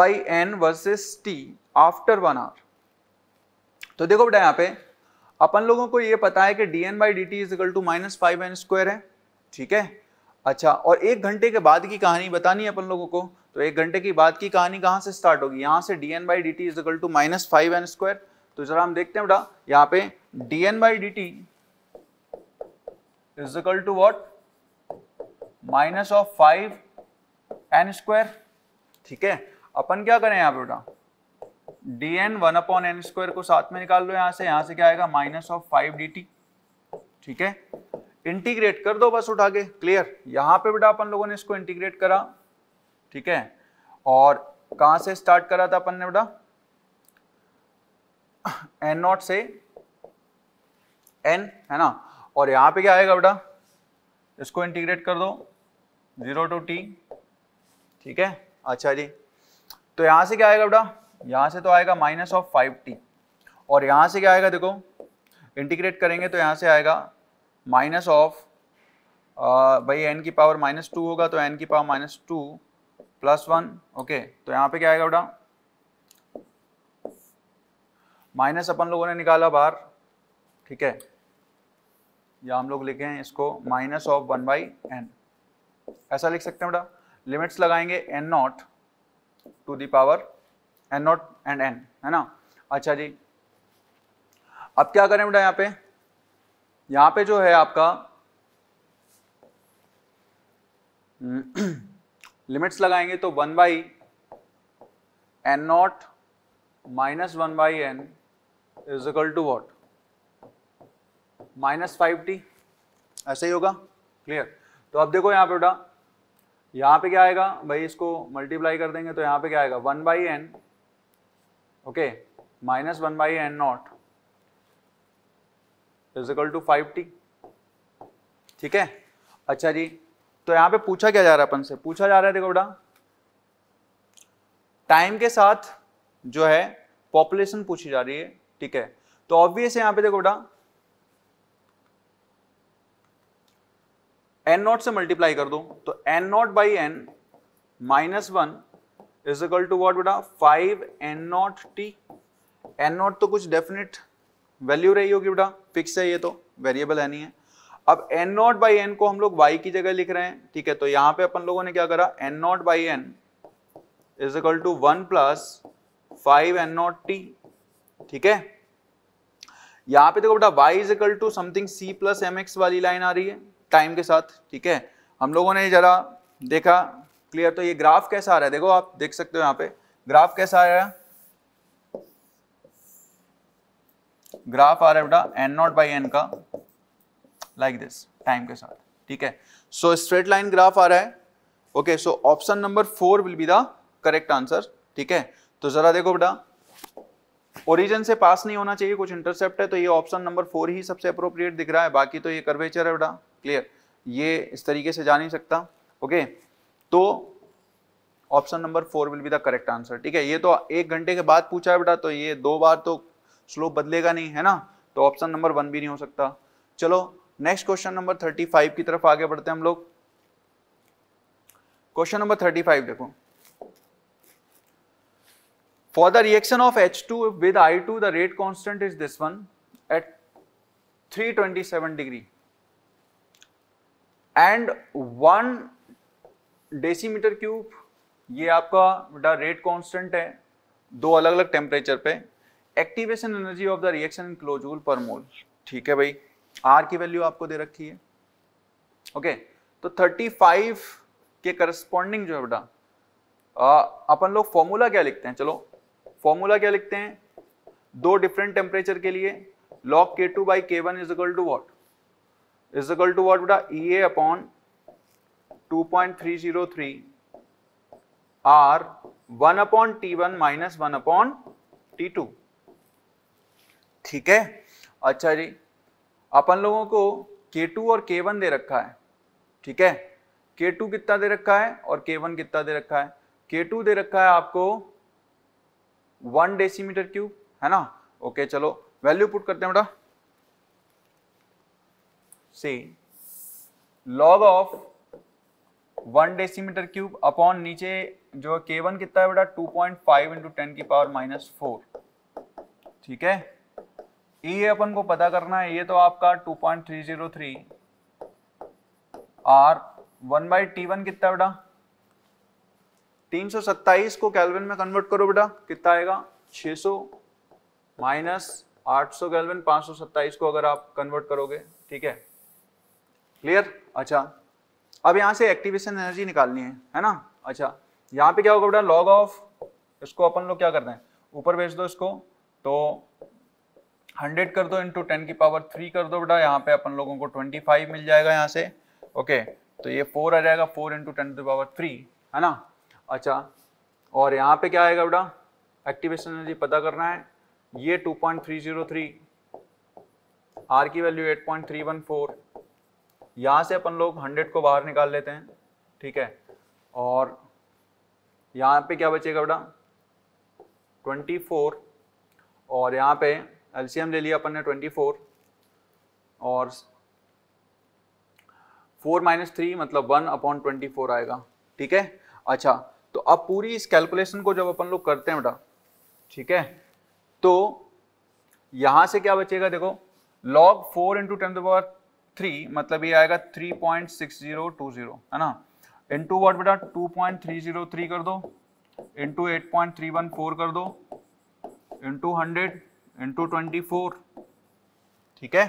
by n versus t after one hour तो देखो बेटा यहाँ पे अपन लोगों को ये पता है कि d n by D T is equal to minus five n square है ठीक है अच्छा और एक घंटे के बाद की कहानी बतानी है अपन लोगों को तो एक घंटे की बाद की कहानी कहाँ से स्टार्ट होगी यहाँ से d n by D T is equal to minus five n square तो जरा हम देखते हैं बेटा यहाँ पे d n by D T is equal to what minus of five n square ठीक है अपन क्या करें यहाँ पे बेटा d n one upon n square को साथ में निकाल लो यहां से यहां से क्या आएगा minus of five d T ठीक है इंटीग्रेट कर दो बस उठा के क्लियर यहां पे बेटा अपन लोगों ने इसको इंटीग्रेट करा ठीक है और कहां से स्टार्ट करा था अपन ने बेटा एन नॉट से एन है ना और यहां पे क्या आएगा बेटा इसको इंटीग्रेट कर दो जीरो टू टी ठीक है अच्छा जी तो यहां से क्या आएगा बेटा यहाँ से तो आएगा माइनस ऑफ फाइव टी और यहां से क्या आएगा देखो इंटीग्रेट करेंगे तो यहां से आएगा माइनस ऑफ भाई एन की पावर माइनस टू होगा तो एन की power minus two plus one okay तो यहाँ पे क्या आएगा बेटा माइनस अपन लोगों ने निकाला बाहर ठीक है या हम लोग लिखे हैं इसको minus of one by n ऐसा लिख सकते हैं बेटा लिमिट्स लगाएंगे एन नॉट टू दावर एन नॉट एंड एन है ना अच्छा जी अब क्या करें बेटा यहाँ पे यहाँ पे जो है आपका लिमिट्स लगाएंगे तो one by n not minus one by n is equal to what minus five t ऐसे ही होगा क्लियर तो अब देखो यहाँ पे बेटा यहाँ पे क्या आएगा भाई इसको मल्टीप्लाई कर देंगे तो यहाँ पे क्या आएगा one by n okay minus one by n not is equal to five t ठीक है अच्छा जी तो यहां पे पूछा क्या जा रहा है अपन से पूछा जा रहा है देखो बेटा टाइम के साथ जो है पॉपुलेशन पूछी जा रही है ठीक है तो ऑब्वियस यहां पे देखो बेटा एन नॉट से मल्टीप्लाई कर दो तो n not by n minus one is equal to what बेटा five n not t n not तो कुछ डेफिनेट वैल्यू रही होगी बेटा फिक्स है ये तो वेरिएबल है नहीं है अब एन नॉट बाई एन को हम लोग वाई की जगह लिख रहे हैं ठीक है तो यहां पे अपन लोगों ने क्या करा n not by n is equal to one plus five n not t ठीक है यहां पे देखो बेटा y is equal to something c plus m वाली लाइन आ रही है टाइम के साथ ठीक है हम लोगों ने जरा देखा क्लियर तो ये ग्राफ कैसा आ रहा है देखो आप देख सकते हो यहाँ पे ग्राफ कैसा आ रहा है ग्राफ आ रहा है बेटा एन नॉट बाई एन का लाइक दिस टाइम के साथ ठीक है सो स्ट्रेट लाइन ग्राफ आ रहा है okay so option number four will be the correct answer ठीक है तो जरा देखो बेटा ओरिजिन से पास नहीं होना चाहिए कुछ इंटरसेप्ट है तो ये ऑप्शन नंबर फोर ही सबसे अप्रोप्रिएट दिख रहा है बाकी तो ये कर्वेचर है बेटा क्लियर ये इस तरीके से जा नहीं सकता ओके तो option number four will be the correct answer ठीक है ये तो एक घंटे के बाद पूछा है बेटा तो ये दो बार तो स्लोप बदलेगा नहीं है ना तो ऑप्शन नंबर वन भी नहीं हो सकता चलो next question number thirty five की तरफ आगे बढ़ते हैं हम लोग क्वेश्चन नंबर थर्टी फाइव देखो for the reaction of H two with I two the rate constant is this one at three twenty seven degree and one decimetre cube ये आपका बेटा रेट कांस्टेंट है दो अलग अलग टेम्परेचर पे activation energy of the reaction in kilojoule per mole ठीक है भाई आर की वैल्यू आपको दे रखी है ओके तो 35 के करस्पॉन्डिंग जो है बेटा अपन लोग फॉर्मूला क्या लिखते हैं चलो फॉर्मूला क्या लिखते हैं दो डिफरेंट टेम्परेचर के लिए log के टू बाई के one is equal to what is equal to what बेटा E A upon 2.303 R 1 upon t one minus one upon T two ठीक है अच्छा जी अपन लोगों को के टू और के वन दे रखा है ठीक है के टू कितना दे रखा है और के वन कितना दे रखा है के टू दे रखा है आपको वन डेसीमीटर क्यूब है ना ओके चलो वैल्यू पुट करते हैं बेटा C log of one decimetre cube upon नीचे जो के वन कितना है बेटा two point five into ten की पावर माइनस फोर ठीक है ये e अपन को पता करना है ये तो आपका two point three zero three R one by T one कितना बेटा तीन सौ सत्ताईस को कैलविन में कन्वर्ट करो बेटा कितना आएगा छः सौ माइनस आठ सौ कैलविन पांच सौ सत्ताईस को अगर आप कन्वर्ट करोगे ठीक है क्लियर अच्छा अब यहाँ से एक्टिवेशन एनर्जी निकालनी है है ना अच्छा यहाँ पे क्या होगा बेटा लॉग ऑफ इसको अपन लोग क्या करते हैं ऊपर भेज दो इसको तो 100 कर दो इंटू टेन की पावर थ्री कर दो बेटा यहाँ पे अपन लोगों को 25 मिल जाएगा यहाँ से ओके तो ये फोर आ जाएगा four into ten to power three है ना अच्छा और यहाँ पे क्या आएगा बेटा एक्टिवेशन एनर्जी पता करना है ये थ्री आर की वैल्यू फोर यहां से अपन लोग हंड्रेड को बाहर निकाल लेते हैं ठीक है और यहां पे क्या बचेगा बेटा ट्वेंटी फोर और यहां पे एलसीएम ले लिया अपन ने ट्वेंटी फोर और फोर माइनस थ्री मतलब वन अपॉन ट्वेंटी फोर आएगा ठीक है अच्छा तो अब पूरी इस कैलकुलेशन को जब अपन लोग करते हैं बेटा ठीक है तो यहां से क्या बचेगा देखो log 4 into ten to power three मतलब ये आएगा three point six zero two zero है ना इंटू वॉट बेटा two point three zero three कर दो into eight point three one four कर दो into hundred into twenty four ठीक है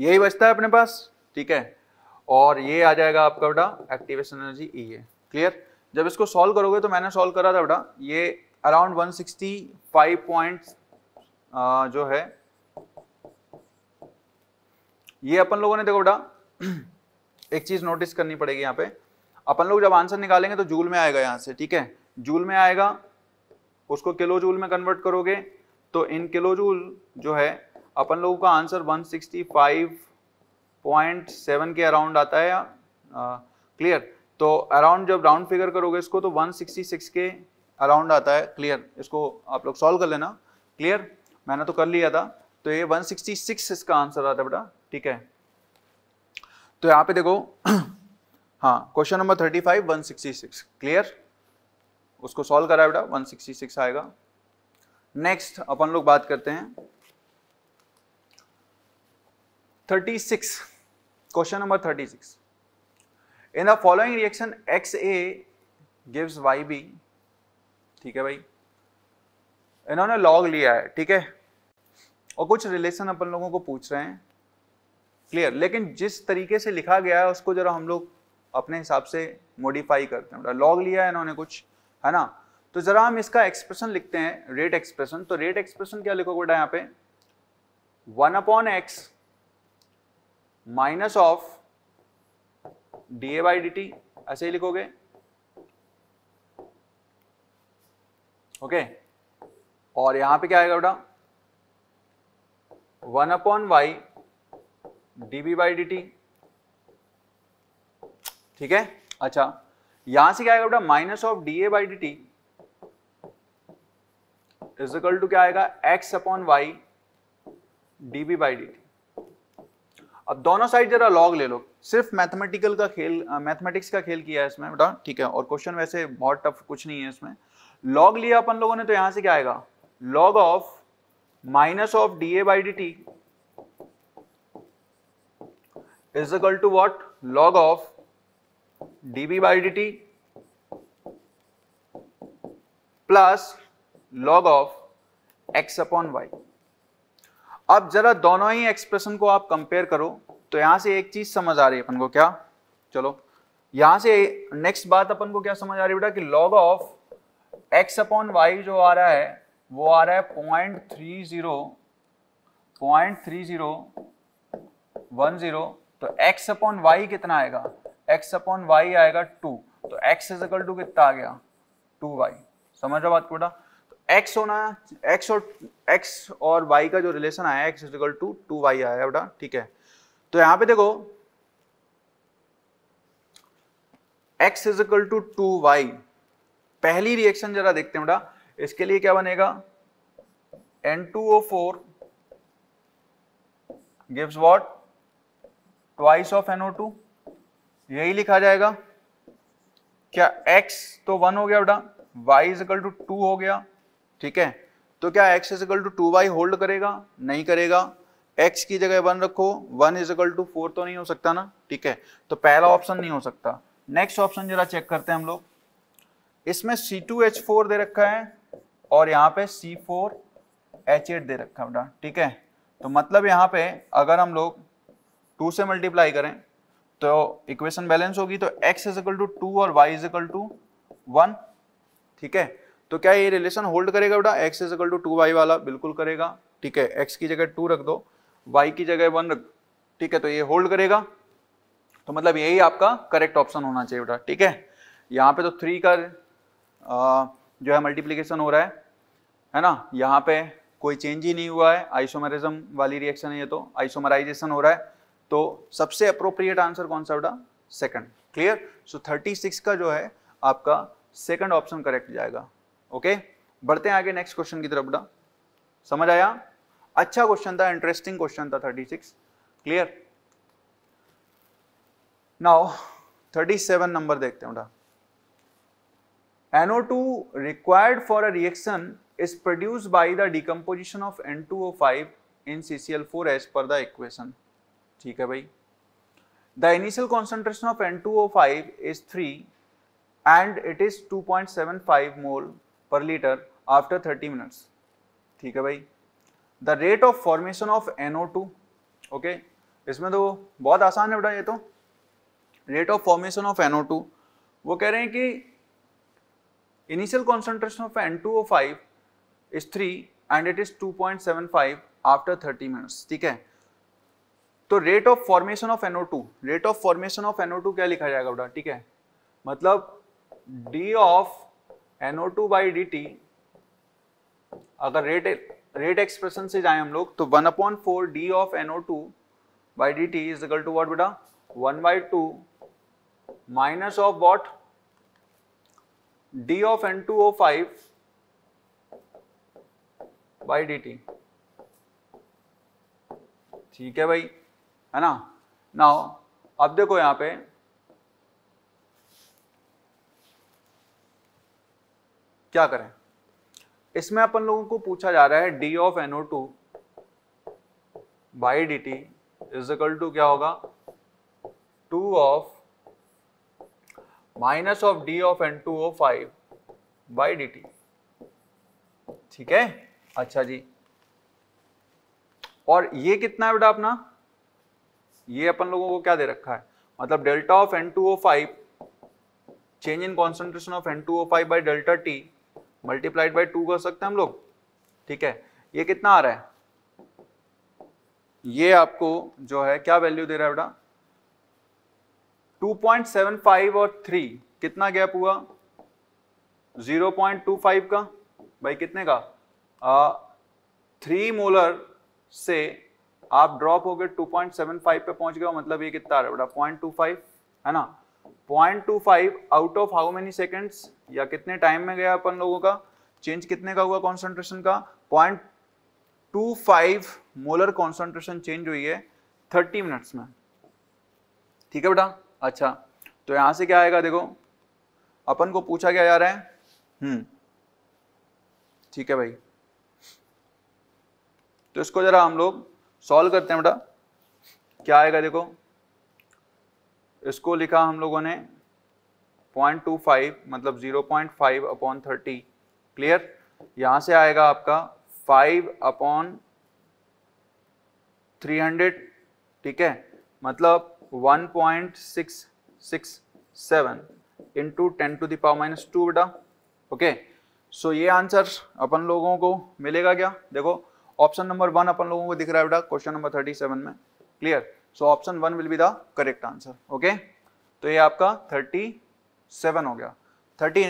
यही बचता है अपने पास ठीक है और ये आ जाएगा आपका बेटा activation energy E A clear जब इसको सॉल्व करोगे तो मैंने सॉल्व करा था बेटा ये around one sixty five point जो है ये अपन लोगों ने देखो बेटा एक चीज नोटिस करनी पड़ेगी यहाँ पे अपन लोग जब आंसर निकालेंगे तो जूल में आएगा यहाँ से ठीक है जूल में आएगा उसको किलो जूल में कन्वर्ट करोगे तो इन किलो जूल जो है अपन लोगों का आंसर 165.7 के अराउंड आता है क्लियर तो अराउंड जब राउंड फिगर करोगे इसको तो 166 के अराउंड आता है क्लियर इसको आप लोग सॉल्व कर लेना क्लियर मैंने तो कर लिया था तो ये 166 इसका आंसर आता है बेटा ठीक है तो यहां पे देखो हाँ question number thirty five one sixty six clear उसको सॉल्व करा बेटा वन सिक्सटी सिक्स आएगा नेक्स्ट अपन लोग बात करते हैं thirty six question number thirty six in the following reaction X A gives Y B ठीक है भाई इन्होंने लॉग लिया है ठीक है और कुछ रिलेशन अपन लोगों को पूछ रहे हैं क्लियर लेकिन जिस तरीके से लिखा गया है उसको जरा हम लोग अपने हिसाब से मॉडिफाई करते हैं लॉग लिया है इन्होंने कुछ है ना तो जरा हम इसका एक्सप्रेशन लिखते हैं रेट एक्सप्रेशन तो रेट एक्सप्रेशन क्या लिखोगे बेटा यहाँ पे one upon X minus of D A by D T ऐसे ही लिखोगे ओके और यहां पे क्या आएगा बेटा one upon Y D B by D T ठीक है अच्छा यहां से क्या आएगा बेटा minus of D A by D T is equal to क्या आएगा X upon Y D B by D T अब दोनों साइड जरा लॉग ले लो सिर्फ मैथमेटिकल का खेल मैथमेटिक्स का खेल किया है इसमें बेटा ठीक है और क्वेश्चन वैसे बहुत टफ कुछ नहीं है इसमें लॉग लिया अपन लोगों ने तो यहां से क्या आएगा log of minus of D A by D T is equal to what? Log of dB by dt plus log of x upon y. अब जरा दोनों ही एक्सप्रेशन को आप कंपेयर करो तो यहां से एक चीज समझ आ रही है अपन को क्या चलो यहां से नेक्स्ट बात अपन को क्या समझ आ रही है बेटा कि log of x upon Y जो आ रहा है वो आ रहा है point three zero point three zero one zero तो x अपॉन वाई कितना आएगा x अपॉन वाई आएगा टू तो x इज इक्वल टू कितना आ गया टू वाई समझ रहा बात को बेटा तो x होना x और x और y का जो रिलेशन आया x is equal to two Y आया बेटा ठीक है तो यहां पे देखो x is equal to two Y पहली रिएक्शन जरा देखते हैं बेटा इसके लिए क्या बनेगा N2O4 gives what twice of two यही लिखा जाएगा क्या x तो वन हो गया बेटा y is equal to two हो गया ठीक है तो क्या x is equal to two Y hold करेगा नहीं करेगा x की जगह वन रखो one is equal to four तो नहीं हो सकता ना ठीक है तो पहला ऑप्शन नहीं हो सकता नेक्स्ट ऑप्शन जरा चेक करते हैं हम लोग इसमें सी टू एच फोर दे रखा है और यहाँ पे सी फोर एच एट दे रखा है बेटा ठीक है तो मतलब यहाँ पे अगर हम लोग टू से मल्टीप्लाई करें तो इक्वेशन बैलेंस होगी तो X is equal to two और Y is equal to one ठीक है तो क्या ये रिलेशन होल्ड करेगा बेटा X is equal to two Y वाला बिल्कुल करेगा ठीक है एक्स की जगह टू रख दो वाई की जगह वन रख ठीक है तो ये होल्ड करेगा तो मतलब यही आपका करेक्ट ऑप्शन होना चाहिए बेटा ठीक है यहाँ पे तो थ्री का जो है मल्टीप्लीकेशन हो रहा है है ना यहाँ पे कोई चेंज ही नहीं हुआ है आइसोमेरिज्म वाली रिएक्शन है ये तो आइसोमराइजेशन हो रहा है तो सबसे अप्रोप्रिएट आंसर कौन सा बेटा सेकंड क्लियर सो 36 का जो है आपका सेकंड ऑप्शन करेक्ट जाएगा ओके बढ़ते हैं आगे नेक्स्ट क्वेश्चन की तरफ बेटा समझ आया अच्छा क्वेश्चन था इंटरेस्टिंग क्वेश्चन था 36 क्लियर नाउ 37 नंबर देखते हैं बेटा NO two required for a reaction is produce by the decomposition of N two O five in CCl four as per the equation ठीक है भाई the initial concentration of N two O five is three and it is two point seven five mole per litre after thirty minutes ठीक है भाई the rate of formation of N O two okay इसमें तो बहुत आसान है बेटा ये तो rate of formation of N O two वो कह रहे हैं कि initial concentration of N two O five is three and it is two point seven five after thirty minutes ठीक है तो rate of formation of two rate of formation of NO two क्या लिखा जाएगा बेटा ठीक है मतलब D of NO two by D T अगर रेट रेट एक्सप्रेशन से जाए हम लोग तो one upon four D of NO two by D T is equal to what beta one by two minus of what D of N two O five by D T ठीक है भाई है ना ना अब देखो यहां पे क्या करें इसमें अपन लोगों को पूछा जा रहा है D of NO two by D T is equal to क्या होगा two of minus of D of N two O five by D T ठीक है अच्छा जी और ये कितना है बेटा अपना ये अपन लोगों को क्या दे रखा है मतलब delta of N two O five change in concentration of N two O five by delta T multiplied by two कर सकते हैं हम लोग ठीक है ये कितना आ रहा है ये आपको जो है क्या वैल्यू दे रहा है बेटा 2.75 और 3 कितना गैप हुआ 0.25 का भाई कितने का आ, 3 मोलर से आप ड्रॉप हो गए 2.75 पे पहुंच गए हो मतलब ये कितना आ रहा है बेटा 0.25 है ना 0.25 out of how many seconds या कितने टाइम में गया अपन लोगों का चेंज कितने का हुआ कॉन्सेंट्रेशन का 0.25 मोलर कॉन्सेंट्रेशन चेंज हुई है 30 मिनट्स में ठीक है बेटा अच्छा तो यहां से क्या आएगा देखो अपन को पूछा क्या जा रहा है हम्म, ठीक है भाई तो इसको जरा हम लोग सॉल्व करते हैं बेटा क्या आएगा देखो इसको लिखा हम लोगों ने 0.25 मतलब 0.5 अपॉन थर्टी क्लियर यहां से आएगा आपका 5 अपॉन 300 ठीक है मतलब 1.667 into ten to the power minus two beta okay so ये आंसर अपन लोगों को मिलेगा क्या देखो ऑप्शन नंबर वन अपन लोगों को दिख रहा है बेटा क्वेश्चन नंबर थर्टी सेवन में clear so option one will be the correct answer okay तो ये आपका थर्टी सेवन हो गया थर्टी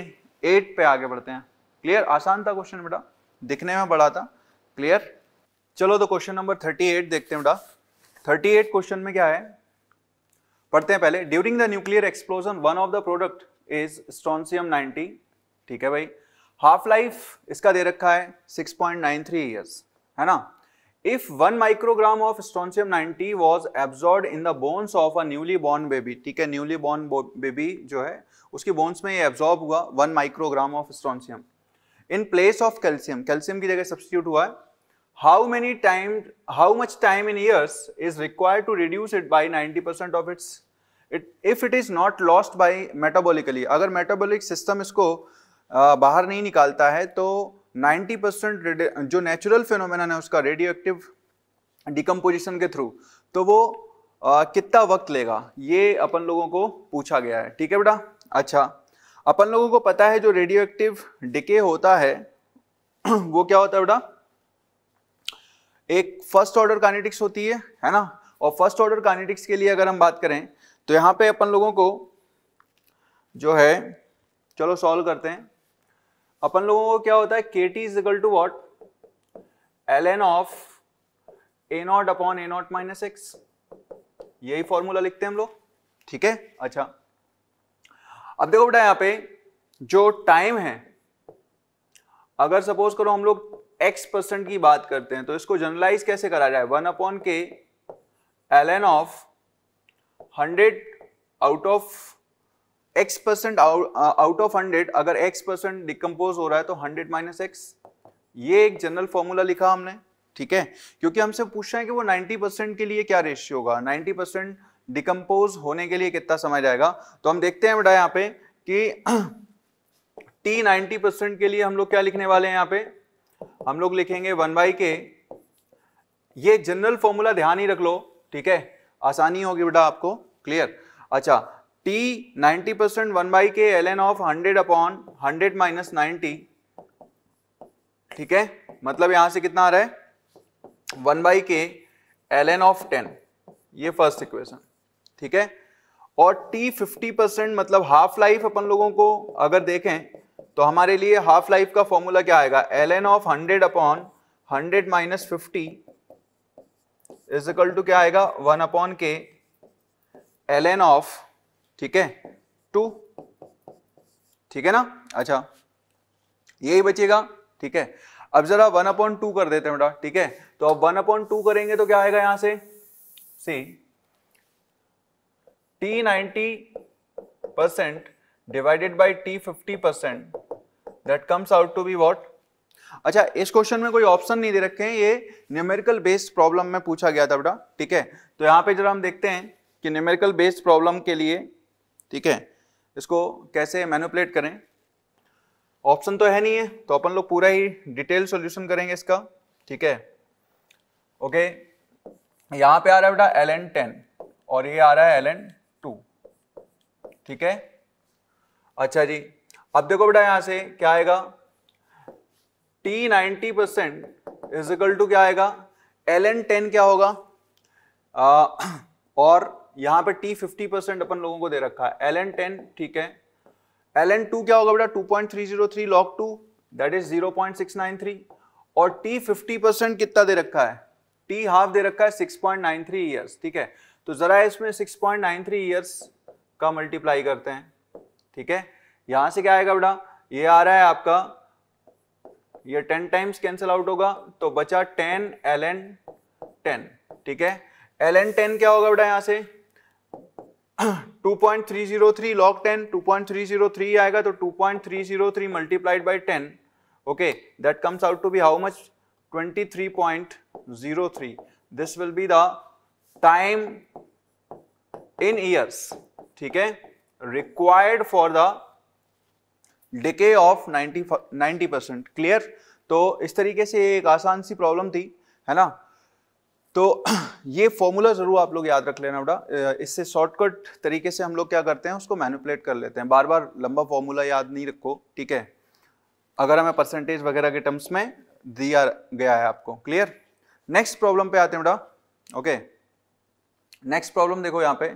एट पे आगे बढ़ते हैं क्लियर आसान था क्वेश्चन बेटा दिखने में बड़ा था क्लियर चलो तो क्वेश्चन नंबर थर्टी एट देखते हैं बेटा थर्टी एट क्वेश्चन में क्या है पढ़ते हैं पहले during the nuclear explosion one of the product is strontium ninety ठीक है भाई हाफ लाइफ इसका दे रखा है सिक्स पॉइंट नाइन ईयर्स है ना if one microgram of strontium 90 was absorbed in the bones of a newly born baby ठीक है न्यूली बॉर्न बेबी जो है उसकी बोन्स में ये एब्जॉर्ब हुआ one microgram of strontium in place of calcium calcium की जगह सब्सिट्यूट हुआ है how many time how much time in years is required to reduce it by ninety percent of its it if it is not lost by metabolically अगर metabolic system इसको बाहर नहीं निकालता है तो 90 परसेंट जो नेचुरल फिनोमेनन है उसका रेडियो एक्टिव डिकम्पोजिशन के थ्रू तो वो कितना वक्त लेगा ये अपन लोगों को पूछा गया है ठीक है बेटा अच्छा अपन लोगों को पता है जो रेडियो एक्टिव डिके होता है वो क्या होता है बेटा एक फर्स्ट ऑर्डर कानेटिक्स होती है है ना और फर्स्ट ऑर्डर कानेटिक्स के लिए अगर हम बात करें तो यहाँ पे अपन लोगों को जो है चलो सॉल्व करते हैं अपन लोगों को क्या होता है K T is equal to what L N of A not upon A not minus X यही फॉर्मूला लिखते हैं हम लोग ठीक है अच्छा अब देखो बेटा यहां पे जो टाइम है अगर सपोज करो हम लोग x परसेंट की बात करते हैं तो इसको जनरलाइज कैसे करा जाए one upon K L N of hundred out of X percent out of hundred अगर एक्स परसेंट डिकम्पोज हो रहा है तो हंड्रेड माइनस एक्स ये एक जनरल फॉर्मूला लिखा हमने ठीक है क्योंकि हमसे पूछ रहे हैं कि वो नाइनटी परसेंट के लिए क्या रेशियो होगा नाइनटी परसेंट डिकम्पोज होने के लिए कितना समय जाएगा तो हम देखते हैं बेटा यहाँ पे कि टी नाइनटी परसेंट के लिए हम लोग क्या लिखने वाले हैं यहाँ पे हम लोग लिखेंगे वन बाई के ये जनरल फॉर्मूला ध्यान ही रख लो ठीक है आसानी होगी बेटा आपको क्लियर अच्छा T 90 percent one by K L N of hundred upon hundred minus ninety ठीक है मतलब यहां से कितना आ रहा है one by K L N of ten ये फर्स्ट इक्वेशन ठीक है और टी फिफ्टी परसेंट मतलब हाफ लाइफ अपन लोगों को अगर देखें तो हमारे लिए हाफ लाइफ का फॉर्मूला क्या आएगा L N of hundred upon hundred minus fifty is equal to क्या आएगा one upon K L N of ठीक है टू ठीक है ना अच्छा यही बचेगा ठीक है अब जरा वन अपॉइंट टू कर देते हैं बेटा ठीक है तो अब वन अपॉइंट टू करेंगे तो क्या आएगा यहां से see T ninety percent divided by T fifty percent that comes out to be what अच्छा इस क्वेश्चन में कोई ऑप्शन नहीं दे रखे हैं ये न्यूमेरिकल बेस्ड प्रॉब्लम में पूछा गया था बेटा ठीक है तो यहां पे जरा हम देखते हैं कि न्यूमेरिकल बेस्ड प्रॉब्लम के लिए ठीक है इसको कैसे मैनुपलेट करें ऑप्शन तो है नहीं है तो अपन लोग पूरा ही डिटेल सॉल्यूशन करेंगे इसका ठीक है ओके यहां पे आ रहा है बेटा एल एन टेन और ये आ रहा है एल एन टू ठीक है अच्छा जी अब देखो बेटा यहां से क्या आएगा T ninety percent is equal to क्या आएगा एल एन टेन क्या होगा आ, और यहां पे टी फिफ्टी परसेंट अपन लोगों को दे रखा है एल एन टेन ठीक है एल एन टू क्या होगा बेटा two point three zero three log two that is zero point six nine three और टी फिफ्टी परसेंट कितना दे रखा है टी हाफ दे रखा है six point nine three years ठीक है तो जरा इसमें six point nine three years का मल्टीप्लाई करते हैं ठीक है यहां से क्या आएगा बेटा ये आ रहा है आपका ये टेन टाइम्स कैंसिल आउट होगा तो बचा टेन एल एन टेन ठीक है एल एन टेन क्या होगा बेटा यहां से 2.303 log 10 2.303 आएगा तो 2.303 multiplied by 10 okay that comes out to be how much 23.03 this will be the time in years ठीक है required for the decay of 90 90 percent clear तो इस तरीके से एक आसान सी प्रॉब्लम थी है ना तो ये फॉर्मूला ज़रूर आप लोग याद रख लेना बड़ा इससे शॉर्टकट तरीके से हम लोग क्या करते हैं उसको मैनिपुलेट कर लेते हैं बार बार लंबा फॉर्मूला याद नहीं रखो ठीक है अगर हमें परसेंटेज वगैरह के टर्म्स में दिया गया है आपको क्लियर नेक्स्ट प्रॉब्लम पे आते हैं बड़ा ओके नेक्स्ट प्रॉब्लम देखो यहाँ पे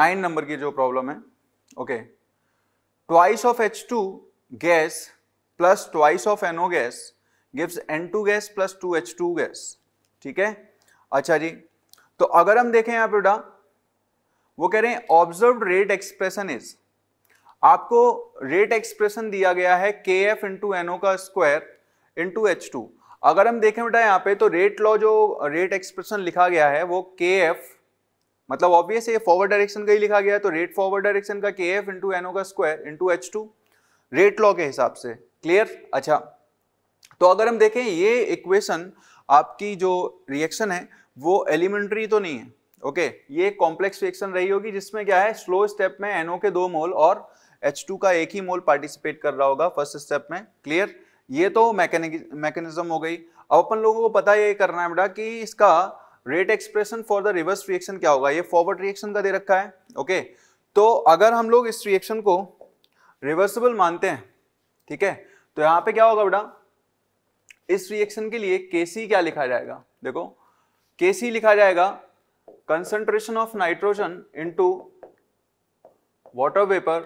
नाइन नंबर की जो प्रॉब्लम है okay twice of H two gas plus twice of NO gas gives N2 gas plus two 2H2 gas ठीक है अच्छा जी तो अगर हम देखें यहां पे बेटा वो कह रहे हैं ऑब्जर्व रेट एक्सप्रेशन इज आपको रेट एक्सप्रेशन दिया गया है के एफ इंटू एनओ का स्क्वायर इंटू एच टू अगर हम देखें बेटा यहां पे तो रेट लॉ जो रेट एक्सप्रेशन लिखा गया है वो के एफ मतलब ऑब्वियस ये फॉरवर्ड डायरेक्शन का ही लिखा गया है तो रेट फॉरवर्ड डायरेक्शन का के एफ इंटू एनओ का square into H two rate law के हिसाब से क्लियर अच्छा तो अगर हम देखें ये इक्वेशन आपकी जो रिएक्शन है वो एलिमेंट्री तो नहीं है ओके ये कॉम्प्लेक्स रिएक्शन रही होगी जिसमें क्या है स्लो स्टेप में एनओ के दो मोल और एच टू का एक ही मोल पार्टिसिपेट कर रहा होगा फर्स्ट स्टेप में क्लियर ये तो मैकेनिज्म हो गई अब अपन लोगों को पता ये करना है बेटा कि इसका rate expression for the reverse reaction क्या होगा ये फॉरवर्ड रिएक्शन का दे रखा है ओके तो अगर हम लोग इस रिएक्शन को रिवर्सिबल मानते हैं ठीक है तो यहाँ पे क्या होगा बेटा इस रिएक्शन के लिए केसी क्या लिखा जाएगा देखो केसी लिखा जाएगा concentration of nitrogen into water vapour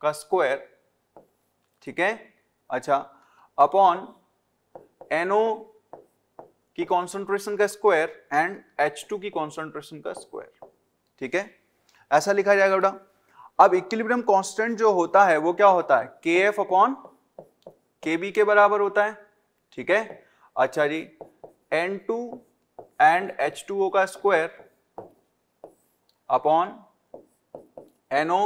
का स्क्वायर ठीक है अच्छा अपॉन एनओ की कॉन्सेंट्रेशन का स्क्वायर एंड एच टू की कॉन्सेंट्रेशन का स्क्वायर ठीक है ऐसा लिखा जाएगा बेटा अब इक्विलिब्रियम कांस्टेंट जो होता है वो क्या होता है के एफ अपॉन के बी के बराबर होता है ठीक है अच्छा जी N two and H two O का स्क्वायर अपॉन एनओ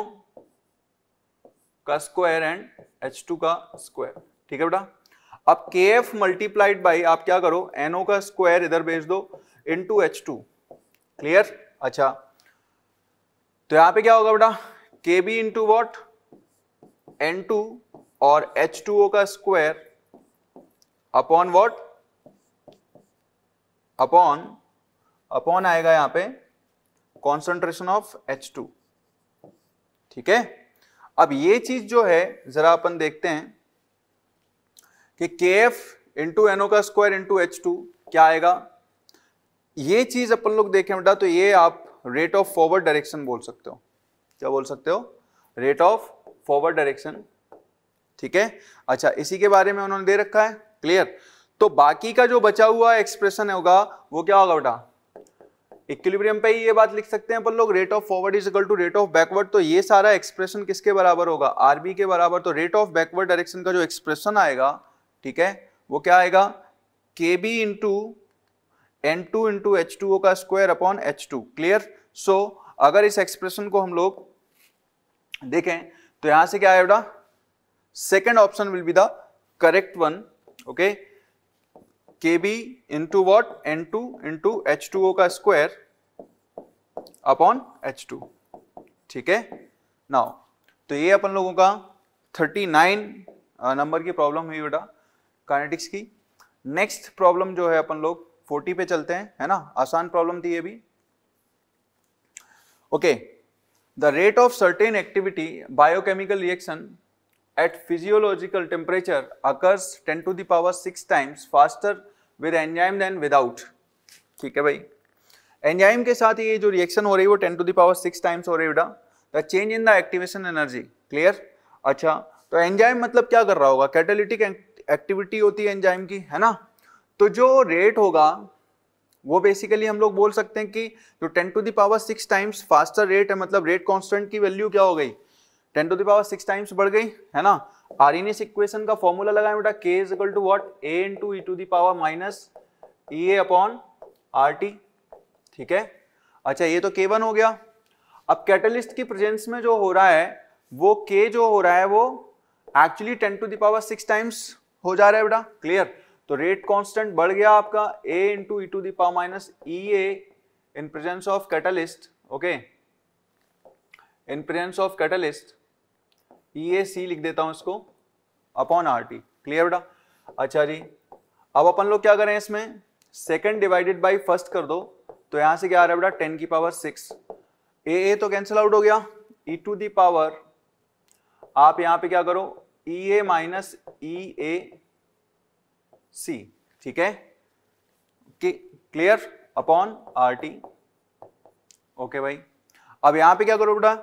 का स्क्वायर एंड एच टू का स्क्वायर ठीक है बेटा अब के एफ मल्टीप्लाइड बाई आप क्या करो एनओ का स्क्वायर इधर भेज दो into H two clear अच्छा तो यहां पे क्या होगा बेटा K B into what N two और एच टू ओ का square upon what upon upon आएगा यहां पे कॉन्सेंट्रेशन ऑफ एच टू ठीक है अब ये चीज जो है जरा अपन देखते हैं कि के एफ इंटू एनओ का स्क्वायर इंटू एच टू क्या आएगा ये चीज अपन लोग देखें बेटा तो ये आप रेट ऑफ फॉरवर्ड डायरेक्शन बोल सकते हो क्या बोल सकते हो रेट ऑफ फॉरवर्ड डायरेक्शन ठीक है अच्छा इसी के बारे में उन्होंने दे रखा है क्लियर तो बाकी का जो बचा हुआ एक्सप्रेशन होगा वो क्या होगा बेटा इक्विलिब्रियम पे ही ये बात लिख सकते हैं अपन लोग rate of forward is equal to rate of backward तो ये सारा एक्सप्रेशन किसके बराबर होगा आरबी के बराबर तो रेट ऑफ बैकवर्ड डायरेक्शन का जो एक्सप्रेशन आएगा ठीक है वो क्या आएगा K B into N two into H two का square upon H two clear so अगर इस एक्सप्रेशन को हम लोग देखें तो यहां से क्या आया बेटा second option will be the correct one K B what N two into H two O का स्क्वायर अपॉन एच टू ठीक है नाउ तो ये अपन लोगों का 39 नंबर की प्रॉब्लम हुई बेटा काइनेटिक्स की नेक्स्ट प्रॉब्लम जो है अपन लोग 40 पे चलते हैं है ना आसान प्रॉब्लम थी ये भी okay the rate of certain activity biochemical reaction at physiological temperature occurs 10 to the power 6 times faster with enzyme than without ठीक है भाई एंजाइम के साथ ये जो रिएक्शन हो रही है वो 10 टू द पावर 6 टाइम्स हो रही है बेटा the change in the activation energy clear अच्छा तो एंजाइम मतलब क्या कर रहा होगा कैटेलिटिक एक्टिविटी होती है एंजाइम की है ना तो जो रेट होगा वो बेसिकली हम लोग बोल सकते हैं कि जो 10 to the power 6 times faster rate है मतलब रेट कॉन्स्टेंट की वैल्यू क्या हो गई ten to the power six times बढ़ गई है ना आर इन इस इक्वेशन का फॉर्मूला लगाए बेटा K is equal to what A into E to the power minus E A upon R T ठीक है अच्छा ये तो के वन हो गया अब कैटलिस्ट की प्रेजेंस में जो हो रहा है वो के जो हो रहा है वो actually ten to the power six times हो जा रहा है बेटा क्लियर तो रेट कॉन्स्टेंट बढ़ गया आपका A into E to the power minus E A in presence of catalyst okay in presence of catalyst A C लिख देता हूं इसको अपॉन आर टी क्लियर बेटा अच्छा जी अब अपन लोग क्या करें इसमें सेकंड डिवाइडेड बाई फर्स्ट कर दो तो यहां से क्या आ रहा है बेटा टेन की पावर सिक्स ए ए तो कैंसिल आउट हो गया ई टू दी पावर आप यहां पे क्या करो ई A minus E A C ठीक है clear upon R T okay भाई अब यहां पे क्या करो बेटा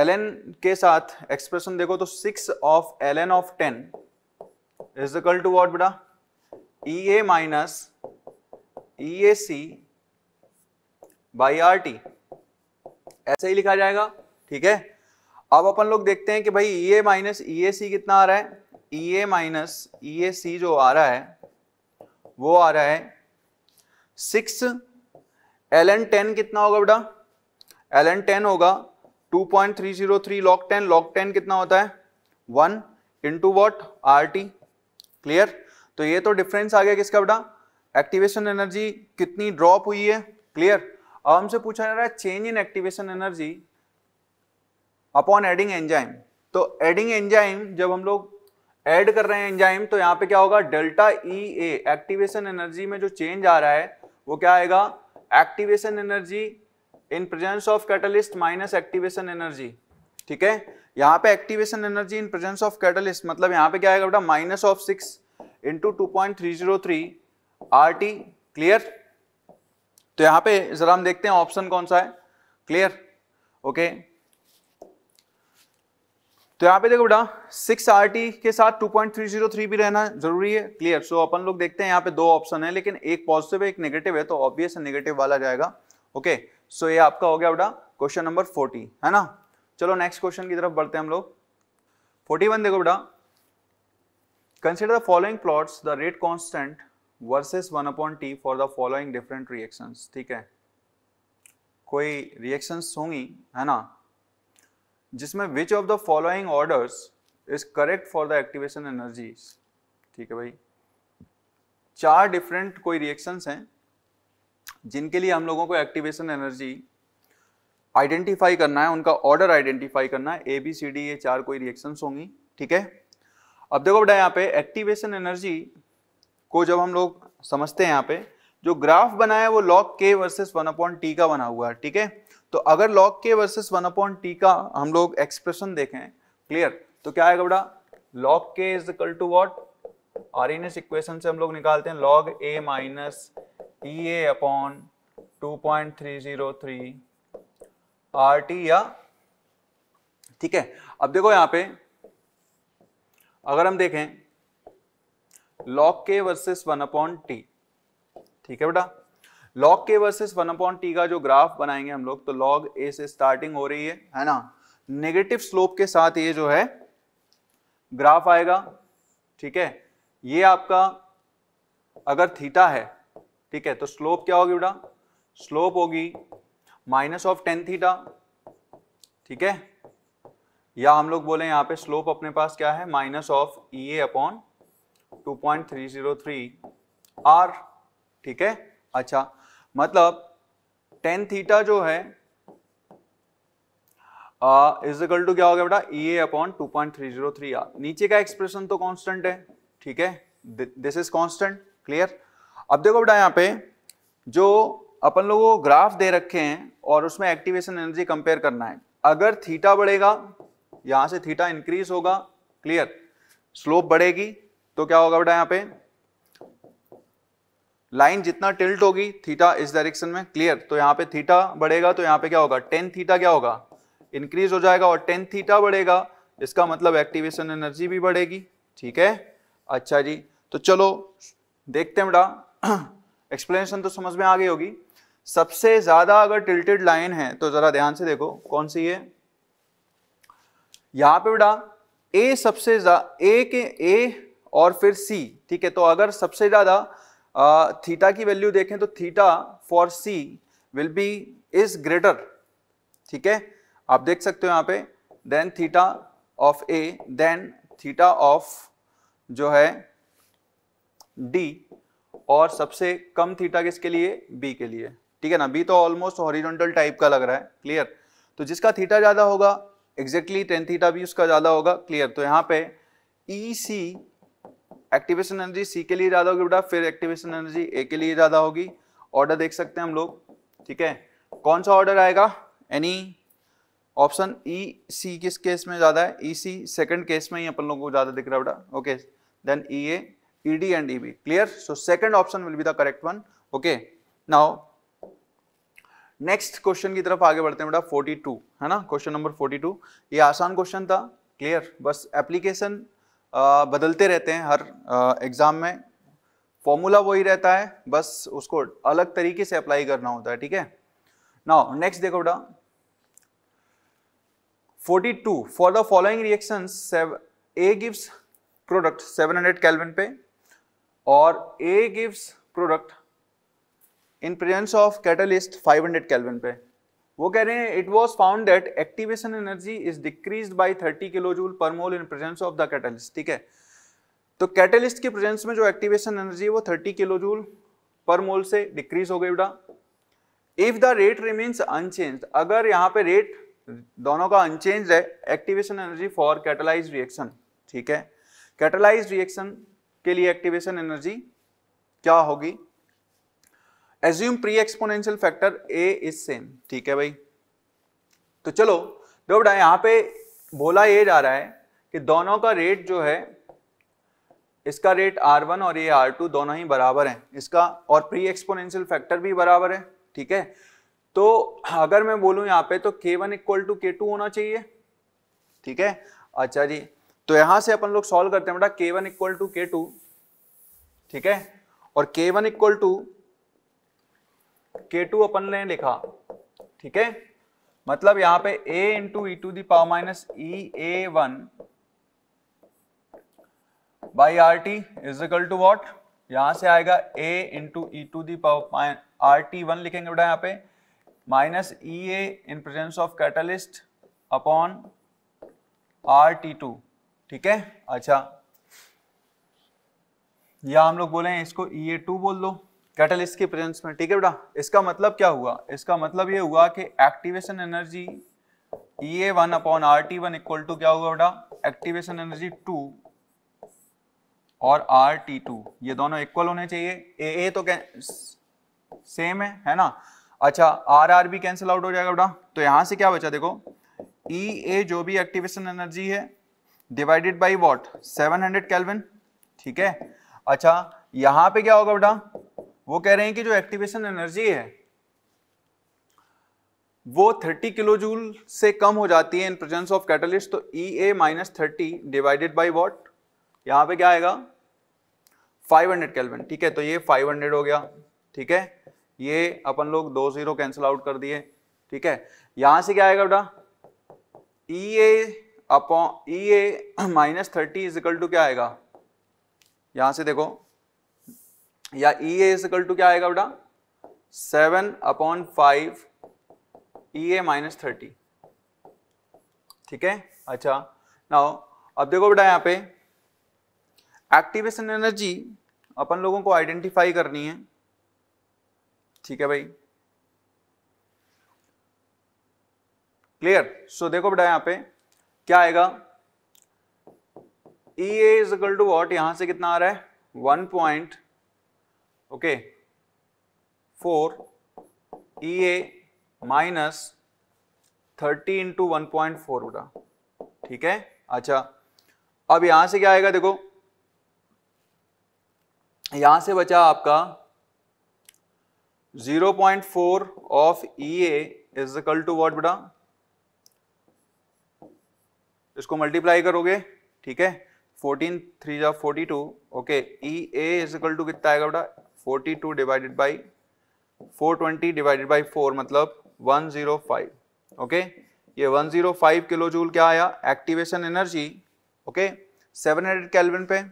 एल एन के साथ एक्सप्रेशन देखो तो six of L N of ten is equal to what बेटा E A minus E A C by R T ऐसे ही लिखा जाएगा ठीक है अब अपन लोग देखते हैं कि भाई ई ए माइनस ई ए सी कितना आ रहा है ई ए माइनस ई ए सी जो आ रहा है वो आ रहा है सिक्स एल एन टेन कितना होगा बेटा एल एन टेन होगा 2.303 log 10 log 10 कितना होता है 1 into what R T clear तो ये तो डिफरेंस आ गया किसका बेटा एक्टिवेशन एनर्जी कितनी ड्रॉप हुई है क्लियर अब हमसे पूछा जा रहा है change in activation energy upon adding enzyme तो एडिंग एंजाइम जब हम लोग एड कर रहे हैं एंजाइम तो यहाँ पे क्या होगा डेल्टा ई एक्टिवेशन एनर्जी में जो चेंज आ रहा है वो क्या आएगा activation energy in presence of catalyst minus activation energy ठीक है यहाँ पे activation energy in presence of catalyst मतलब यहाँ पे क्या आएगा बेटा minus of six into two point three zero three R T clear तो यहाँ पे जरा हम देखते हैं ऑप्शन कौन सा है क्लियर ओके तो यहाँ पे देखो बेटा सिक्स आर टी के साथ two point three zero three भी रहना जरूरी है क्लियर सो so, अपन लोग देखते हैं यहाँ पे दो ऑप्शन है लेकिन एक पॉजिटिव है एक नेगेटिव है तो ऑब्वियस नेगेटिव वाला जाएगा ओके okay. सो so, ये आपका हो गया बेटा क्वेश्चन नंबर फोर्टी है ना चलो नेक्स्ट क्वेश्चन की तरफ बढ़ते हैं हम लोग फोर्टी वन देखो बेटा consider the following plots the rate constant versus one upon T for the following different reactions ठीक है कोई रिएक्शंस होंगी है ना जिसमें which of the following orders is correct for the activation energies ठीक है भाई चार डिफरेंट कोई रिएक्शंस हैं जिनके लिए हम लोगों को एक्टिवेशन एनर्जी आइडेंटिफाई करना है उनका ऑर्डर आइडेंटिफाई करना है ए बी सी डी ये चार कोई रिएक्शन होंगी ठीक है अब देखो बेटा यहाँ पे एक्टिवेशन एनर्जी को जब हम लोग समझते हैं यहाँ पे जो ग्राफ बना है वो लॉग के वर्सेस वन अपॉन टी का बना हुआ है ठीक है तो अगर लॉग के वर्सेस वन अपॉन टी का हम लोग एक्सप्रेशन देखें क्लियर तो क्या आएगा बेटा log K is equal to what are in इस इक्वेशन से हम लोग निकालते हैं log A minus T A upon two point three zero three R T या ठीक है अब देखो यहां पे अगर हम देखें लॉक के वर्सेस वन अपॉन टी ठीक है बेटा लॉग के वर्सेस वन अपॉन टी का जो ग्राफ बनाएंगे हम लोग तो लॉग ए से स्टार्टिंग हो रही है है ना नेगेटिव स्लोप के साथ ये जो है ग्राफ आएगा ठीक है ये आपका अगर थीटा है ठीक है तो स्लोप क्या होगी बेटा स्लोप होगी माइनस ऑफ टेन थीटा ठीक है या हम लोग बोले यहां पे स्लोप अपने पास क्या है minus of E A upon two point three zero three R ठीक है अच्छा मतलब टेन थीटा जो है इज इक्वल टू क्या हो गया बेटा E A upon two point three zero three R नीचे का एक्सप्रेशन तो कांस्टेंट है ठीक है दिस इज कांस्टेंट क्लियर अब देखो बेटा यहाँ पे जो अपन लोगों को ग्राफ दे रखे हैं और उसमें एक्टिवेशन एनर्जी कंपेयर करना है अगर थीटा बढ़ेगा यहां से थीटा इंक्रीज होगा क्लियर स्लोप बढ़ेगी तो क्या होगा बेटा यहाँ पे लाइन जितना टिल्ट होगी थीटा इस डायरेक्शन में क्लियर तो यहाँ पे थीटा बढ़ेगा तो यहाँ पे क्या होगा टेन थीटा क्या होगा इंक्रीज हो जाएगा और टेन थीटा बढ़ेगा इसका मतलब एक्टिवेशन एनर्जी भी बढ़ेगी ठीक है अच्छा जी तो चलो देखते हैं बेटा एक्सप्लेनेशन तो समझ में आ गई होगी सबसे ज्यादा अगर टिल्टेड लाइन है तो जरा ध्यान से देखो कौन सी है यहां पे बेटा ए सबसे ए के ए और फिर सी ठीक है तो अगर सबसे ज्यादा थीटा की वैल्यू देखें तो theta for C will be is greater ठीक है आप देख सकते हो यहां पे then theta of A then theta of जो है डी और सबसे कम थीटा किसके लिए बी के लिए ठीक है ना बी तो ऑलमोस्ट हॉरिजॉन्टल टाइप का लग रहा है क्लियर तो जिसका थीटा ज़्यादा होगा एग्जैक्टली टेन थीटा भी उसका ज़्यादा होगा क्लियर तो यहाँ पे ई सी एक्टिवेशन एनर्जी सी के लिए ज़्यादा होगी बेटा फिर एक्टिवेशन एनर्जी ए के लिए ज़्यादा होगी ऑर्डर देख सकते हैं हम लोग ठीक है कौन सा ऑर्डर आएगा एनी ऑप्शन ई सी किस केस में ज़्यादा है ई सी सेकेंड केस में ही अपन लोगों को ज़्यादा दिख रहा है बेटा okay then E A ED and EB. Clear? So second option will be the correct one. Okay. Now next question की तरफ आगे बढ़ते हैं बेटा 42 है ना question number 42 ये आसान question था Clear? बस application बदलते रहते हैं हर exam में Formula वही रहता है बस उसको अलग तरीके से apply करना होता है ठीक है Now next देखो बेटा 42 For the following reactions, A gives product 700 Kelvin पे और A gives product in presence of catalyst 500 hundred Kelvin पे वो कह रहे हैं it was found that activation energy is decrease by 30 kilo joule per mole in presence of the catalyst ठीक है तो कैटलिस्ट के प्रेजेंस में जो एक्टिवेशन एनर्जी है वो 30 किलो जूल पर मोल से डिक्रीज हो गई बेटा if the rate remains unchange अगर यहाँ पे रेट दोनों का अनचेंज है activation energy for catalyse reaction ठीक है कैटलाइज रिएक्शन के लिए एक्टिवेशन एनर्जी क्या होगी assume pre exponential factor A is same ठीक है भाई तो चलो देखो बेटा यहां पे बोला ये जा रहा है कि दोनों का रेट जो है इसका रेट R1 और ये R2 दोनों ही बराबर हैं इसका और प्री एक्सपोनेंशियल फैक्टर भी बराबर है ठीक है तो अगर मैं बोलूं यहां पे तो K1 वन इक्वल टू के होना चाहिए ठीक है अच्छा जी तो यहां से अपन लोग सॉल्व करते हैं बेटा के one equal to K two ठीक है और K one equal to K two अपन ने लिखा ठीक है मतलब यहां पे a into E to the power minus E A one by R T is equal to what यहां से आएगा a into E to the power R T one लिखेंगे बेटा यहां पे minus E A in presence of catalyst upon R T two ठीक है अच्छा या हम लोग बोले इसको ई ए टू बोल दो कैटलिस्ट के प्रेजेंस में ठीक है बेटा इसका मतलब क्या हुआ इसका मतलब ये हुआ कि activation energy E A one upon R T one equal to क्या हुआ बेटा एक्टिवेशन एनर्जी टू और आर टी टू ये दोनों इक्वल होने चाहिए ए ए तो सेम है है ना अच्छा आर आर भी कैंसिल आउट हो जाएगा बेटा तो यहां से क्या बचा देखो ई e ए जो भी एक्टिवेशन एनर्जी है divided by what 700 hundred kelvin ठीक है अच्छा यहां पे क्या होगा बेटा वो कह रहे हैं कि जो एक्टिवेशन एनर्जी है वो 30 किलो जूल से कम हो जाती है इन प्रेजेंस ऑफ कैटलिस्ट तो E A minus thirty divided by what यहां पे क्या आएगा 500 हंड्रेड कैलविन ठीक है तो ये 500 हो गया ठीक है ये अपन लोग दो जीरो कैंसिल आउट कर दिए ठीक है यहां से क्या आएगा बेटा E e A upon E A minus thirty is equal to क्या आएगा यहां से देखो या E A is equal to क्या आएगा बेटा seven upon five E A minus thirty ठीक है अच्छा नाउ अब देखो बेटा यहां पे एक्टिवेशन एनर्जी अपन लोगों को आइडेंटिफाई करनी है ठीक है भाई क्लियर सो so, देखो बेटा यहाँ पे क्या आएगा E A is equal to what यहां से कितना आ रहा है one point okay four E A minus thirty into one point four बेटा ठीक है अच्छा अब यहां से क्या आएगा देखो यहां से बचा आपका 0.4 of E A is equal to what बेटा इसको मल्टीप्लाई करोगे ठीक है फोर्टीन थ्री जा forty two okay E A is equal to कितना आएगा बेटा forty two divided by four twenty divided by four मतलब वन जीरो फाइव ओके ये one zero five kilojoule क्या आया activation energy okay seven hundred kelvin पे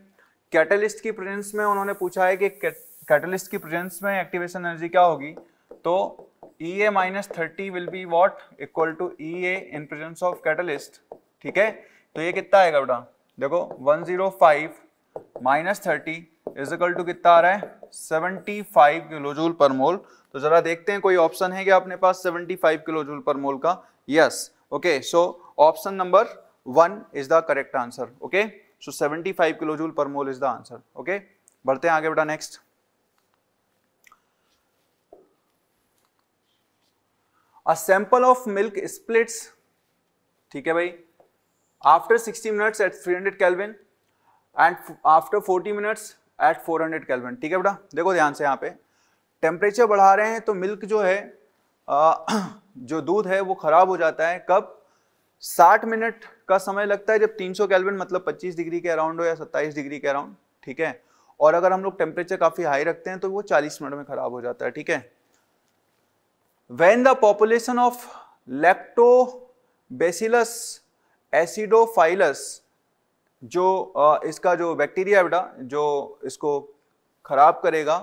catalyst की presence में उन्होंने पूछा है कि कैटलिस्ट की प्रेजेंस में एक्टिवेशन एनर्जी क्या होगी तो E A minus thirty will be what equal to E A in presence of catalyst ठीक है तो ये कितना आएगा बेटा देखो 105 zero five minus thirty is equal to कितना आ रहा है 75 किलो जूल पर मोल तो जरा देखते हैं कोई ऑप्शन है क्या अपने पास 75 किलो जूल पर मोल का yes okay so option number one is the correct answer okay so 75 kilo joule per mole is the answer okay बढ़ते हैं आगे बेटा next a sample of milk splits ठीक है भाई after 60 minutes at 300 kelvin and after 40 minutes at 400 kelvin ठीक है बेटा देखो ध्यान से यहाँ पे टेम्परेचर बढ़ा रहे हैं तो मिल्क जो है आ, जो दूध है वो ख़राब हो जाता है कब 60 मिनट का समय लगता है जब 300 सौ कैलविन मतलब 25 डिग्री के अराउंड हो या 27 डिग्री के अराउंड ठीक है और अगर हम लोग टेम्परेचर काफ़ी हाई रखते हैं तो वो 40 मिनट में ख़राब हो जाता है ठीक है when the population of lacto acidophilus जो इसका जो बैक्टीरिया बेटा जो इसको खराब करेगा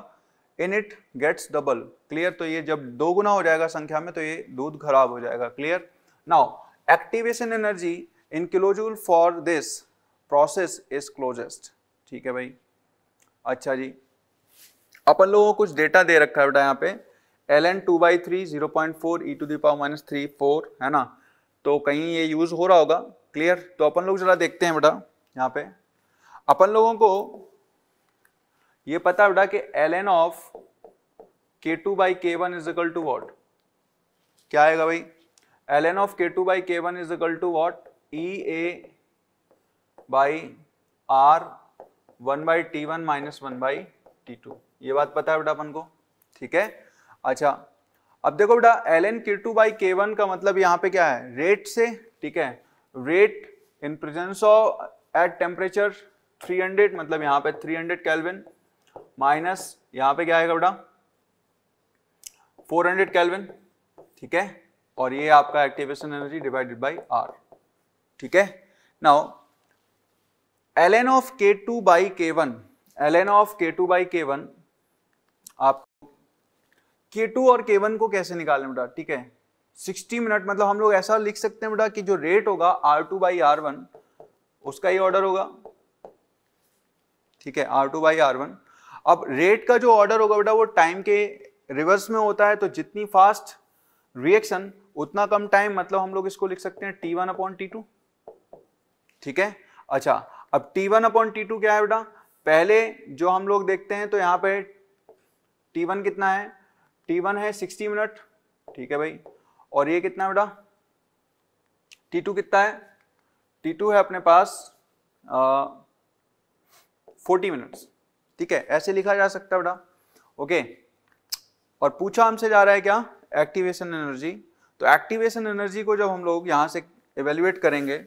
in it gets double clear तो ये जब दो गुना हो जाएगा संख्या में तो ये दूध खराब हो जाएगा clear now activation energy in kilojoule for this process is closest ठीक है भाई अच्छा जी अपन लोगों को कुछ डेटा दे रखा है बेटा यहाँ पे L N two by three zero point four E to the power minus three four है ना तो कहीं ये यूज़ हो रहा होगा क्लियर तो अपन लोग जरा देखते हैं बेटा यहाँ पे अपन लोगों को ये पता बेटा कि L N of K two by के one is equal to what क्या आएगा भाई L N of K two by के one is equal to what E A by R one by T one minus one by T two ये बात पता है बेटा अपन को ठीक है अच्छा अब देखो बेटा L N K two by के वन का मतलब यहाँ पे क्या है रेट से ठीक है rate in presence of at temperature 300 मतलब यहां पे 300 हंड्रेड कैलविन माइनस यहां पे क्या आएगा बेटा 400 हंड्रेड कैलविन ठीक है और ये आपका activation energy divided by R ठीक है now L N of K two by के one L N of K two by के वन आप के टू और के वन को कैसे निकालें बेटा ठीक है 60 मिनट मतलब हम लोग ऐसा लिख सकते हैं बेटा कि जो रेट होगा R two by R one उसका ही ऑर्डर होगा ठीक है R two by R one अब रेट का जो ऑर्डर होगा बेटा वो टाइम के रिवर्स में होता है तो जितनी फास्ट रिएक्शन उतना कम टाइम मतलब हम लोग इसको लिख सकते हैं T one upon T two ठीक है अच्छा अब T one upon T two क्या है बेटा पहले जो हम लोग देखते हैं तो यहाँ पे टी वन कितना है टी वन है सिक्सटी मिनट ठीक है भाई और ये कितना बेटा टी टू कितना है टी टू है अपने पास फोर्टी मिनट्स ठीक है ऐसे लिखा जा सकता है बेटा ओके और पूछा हमसे जा रहा है क्या एक्टिवेशन एनर्जी तो एक्टिवेशन एनर्जी को जब हम लोग यहां से एवेल्युएट करेंगे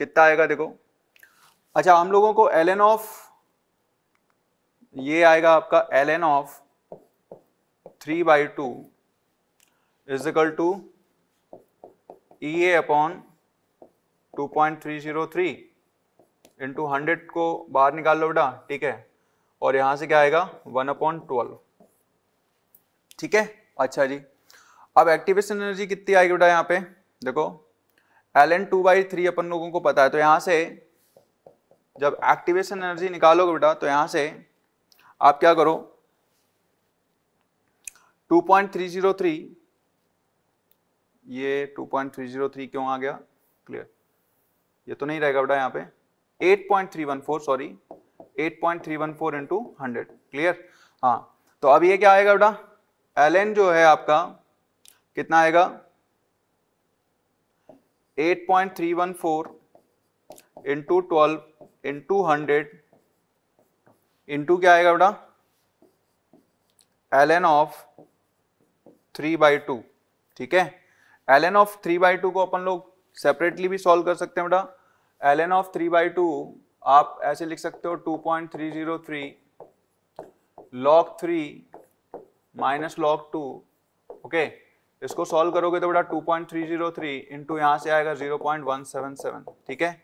कितना आएगा देखो अच्छा हम लोगों को एल एन ऑफ ये आएगा आपका L N of three by two is equal to E A upon two point three zero three into hundred को बाहर निकाल लो बेटा ठीक है और यहां से क्या आएगा वन अपॉन ट्वेल्व ठीक है अच्छा जी अब एक्टिवेशन एनर्जी कितनी आएगी बेटा यहाँ पे देखो L N two by three अपन लोगों को पता है तो यहां से जब एक्टिवेशन एनर्जी निकालोगे बेटा तो यहां से आप क्या करो 2.303 ये 2.303 क्यों आ गया क्लियर ये तो नहीं रहेगा बेटा यहाँ पे 8.314 sorry 8.314 point three one four into hundred clear हाँ तो अब ये क्या आएगा बेटा एल जो है आपका कितना आएगा 8.314 point three one four into twelve into hundred into क्या आएगा बेटा L N of three by two ठीक है L N of three by two को अपन लोग सेपरेटली भी सॉल्व कर सकते हैं बेटा L N of three by two आप ऐसे लिख सकते हो two point three zero three log three minus log two okay इसको सॉल्व करोगे तो बेटा two point three zero three into यहाँ से आएगा zero point one seven seven ठीक है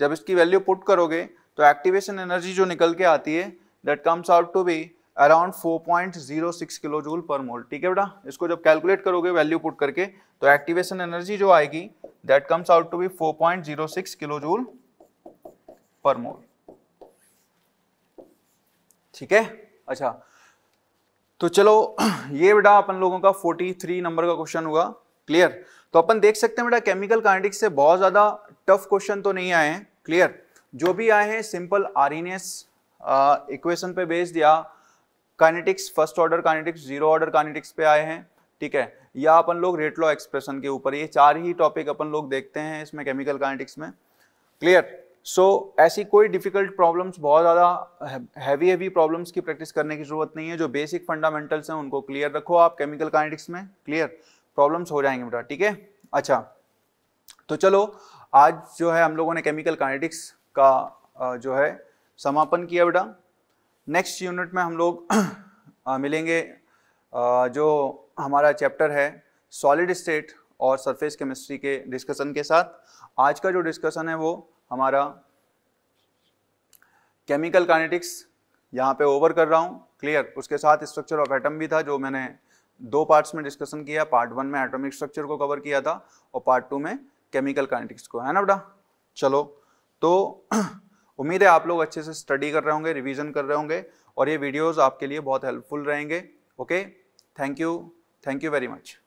जब इसकी वैल्यू पुट करोगे तो एक्टिवेशन एनर्जी जो निकल के आती है that comes out to be around 4.06 kilo joule per mole ठीक है बेटा इसको जब कैलकुलेट करोगे वैल्यू पुट करके तो एक्टिवेशन एनर्जी जो आएगी that comes out to be 4.06 kilo joule per mole ठीक है अच्छा तो चलो ये बेटा अपन लोगों का 43 नंबर का क्वेश्चन हुआ क्लियर तो अपन देख सकते हैं बेटा केमिकल काइनेटिक्स से बहुत ज्यादा टफ क्वेश्चन तो नहीं आए हैं क्लियर जो भी आए हैं सिंपल आरिनेस इक्वेशन पे बेस्ड या kinetics first order kinetics zero order kinetics पे आए हैं ठीक है या अपन लोग रेट लॉ एक्सप्रेशन के ऊपर ये चार ही टॉपिक अपन लोग देखते हैं इसमें केमिकल काइनेटिक्स में क्लियर सो so, ऐसी कोई डिफिकल्ट प्रॉब्लम्स बहुत ज़्यादा हैवी हैवी प्रॉब्लम्स की प्रैक्टिस करने की ज़रूरत नहीं है जो बेसिक फंडामेंटल्स हैं उनको क्लियर रखो आप केमिकल काइनेटिक्स में क्लियर प्रॉब्लम्स हो जाएंगे बेटा ठीक है अच्छा तो चलो आज जो है हम लोगों ने केमिकल काइनेटिक्स का जो है समापन किया बेटा नेक्स्ट यूनिट में हम लोग आ, मिलेंगे आ, जो हमारा चैप्टर है सॉलिड स्टेट और सरफेस केमिस्ट्री के डिस्कशन के साथ आज का जो डिस्कशन है वो हमारा केमिकल काइनेटिक्स यहाँ पे ओवर कर रहा हूँ क्लियर उसके साथ स्ट्रक्चर ऑफ एटम भी था जो मैंने दो पार्ट्स में डिस्कशन किया पार्ट वन में एटॉमिक स्ट्रक्चर को कवर किया था और पार्ट टू में केमिकल काइनेटिक्स को है ना बेटा चलो तो उम्मीद है आप लोग अच्छे से स्टडी कर रहे होंगे रिविजन कर रहे होंगे और ये वीडियोज़ आपके लिए बहुत हेल्पफुल रहेंगे okay thank you thank you very much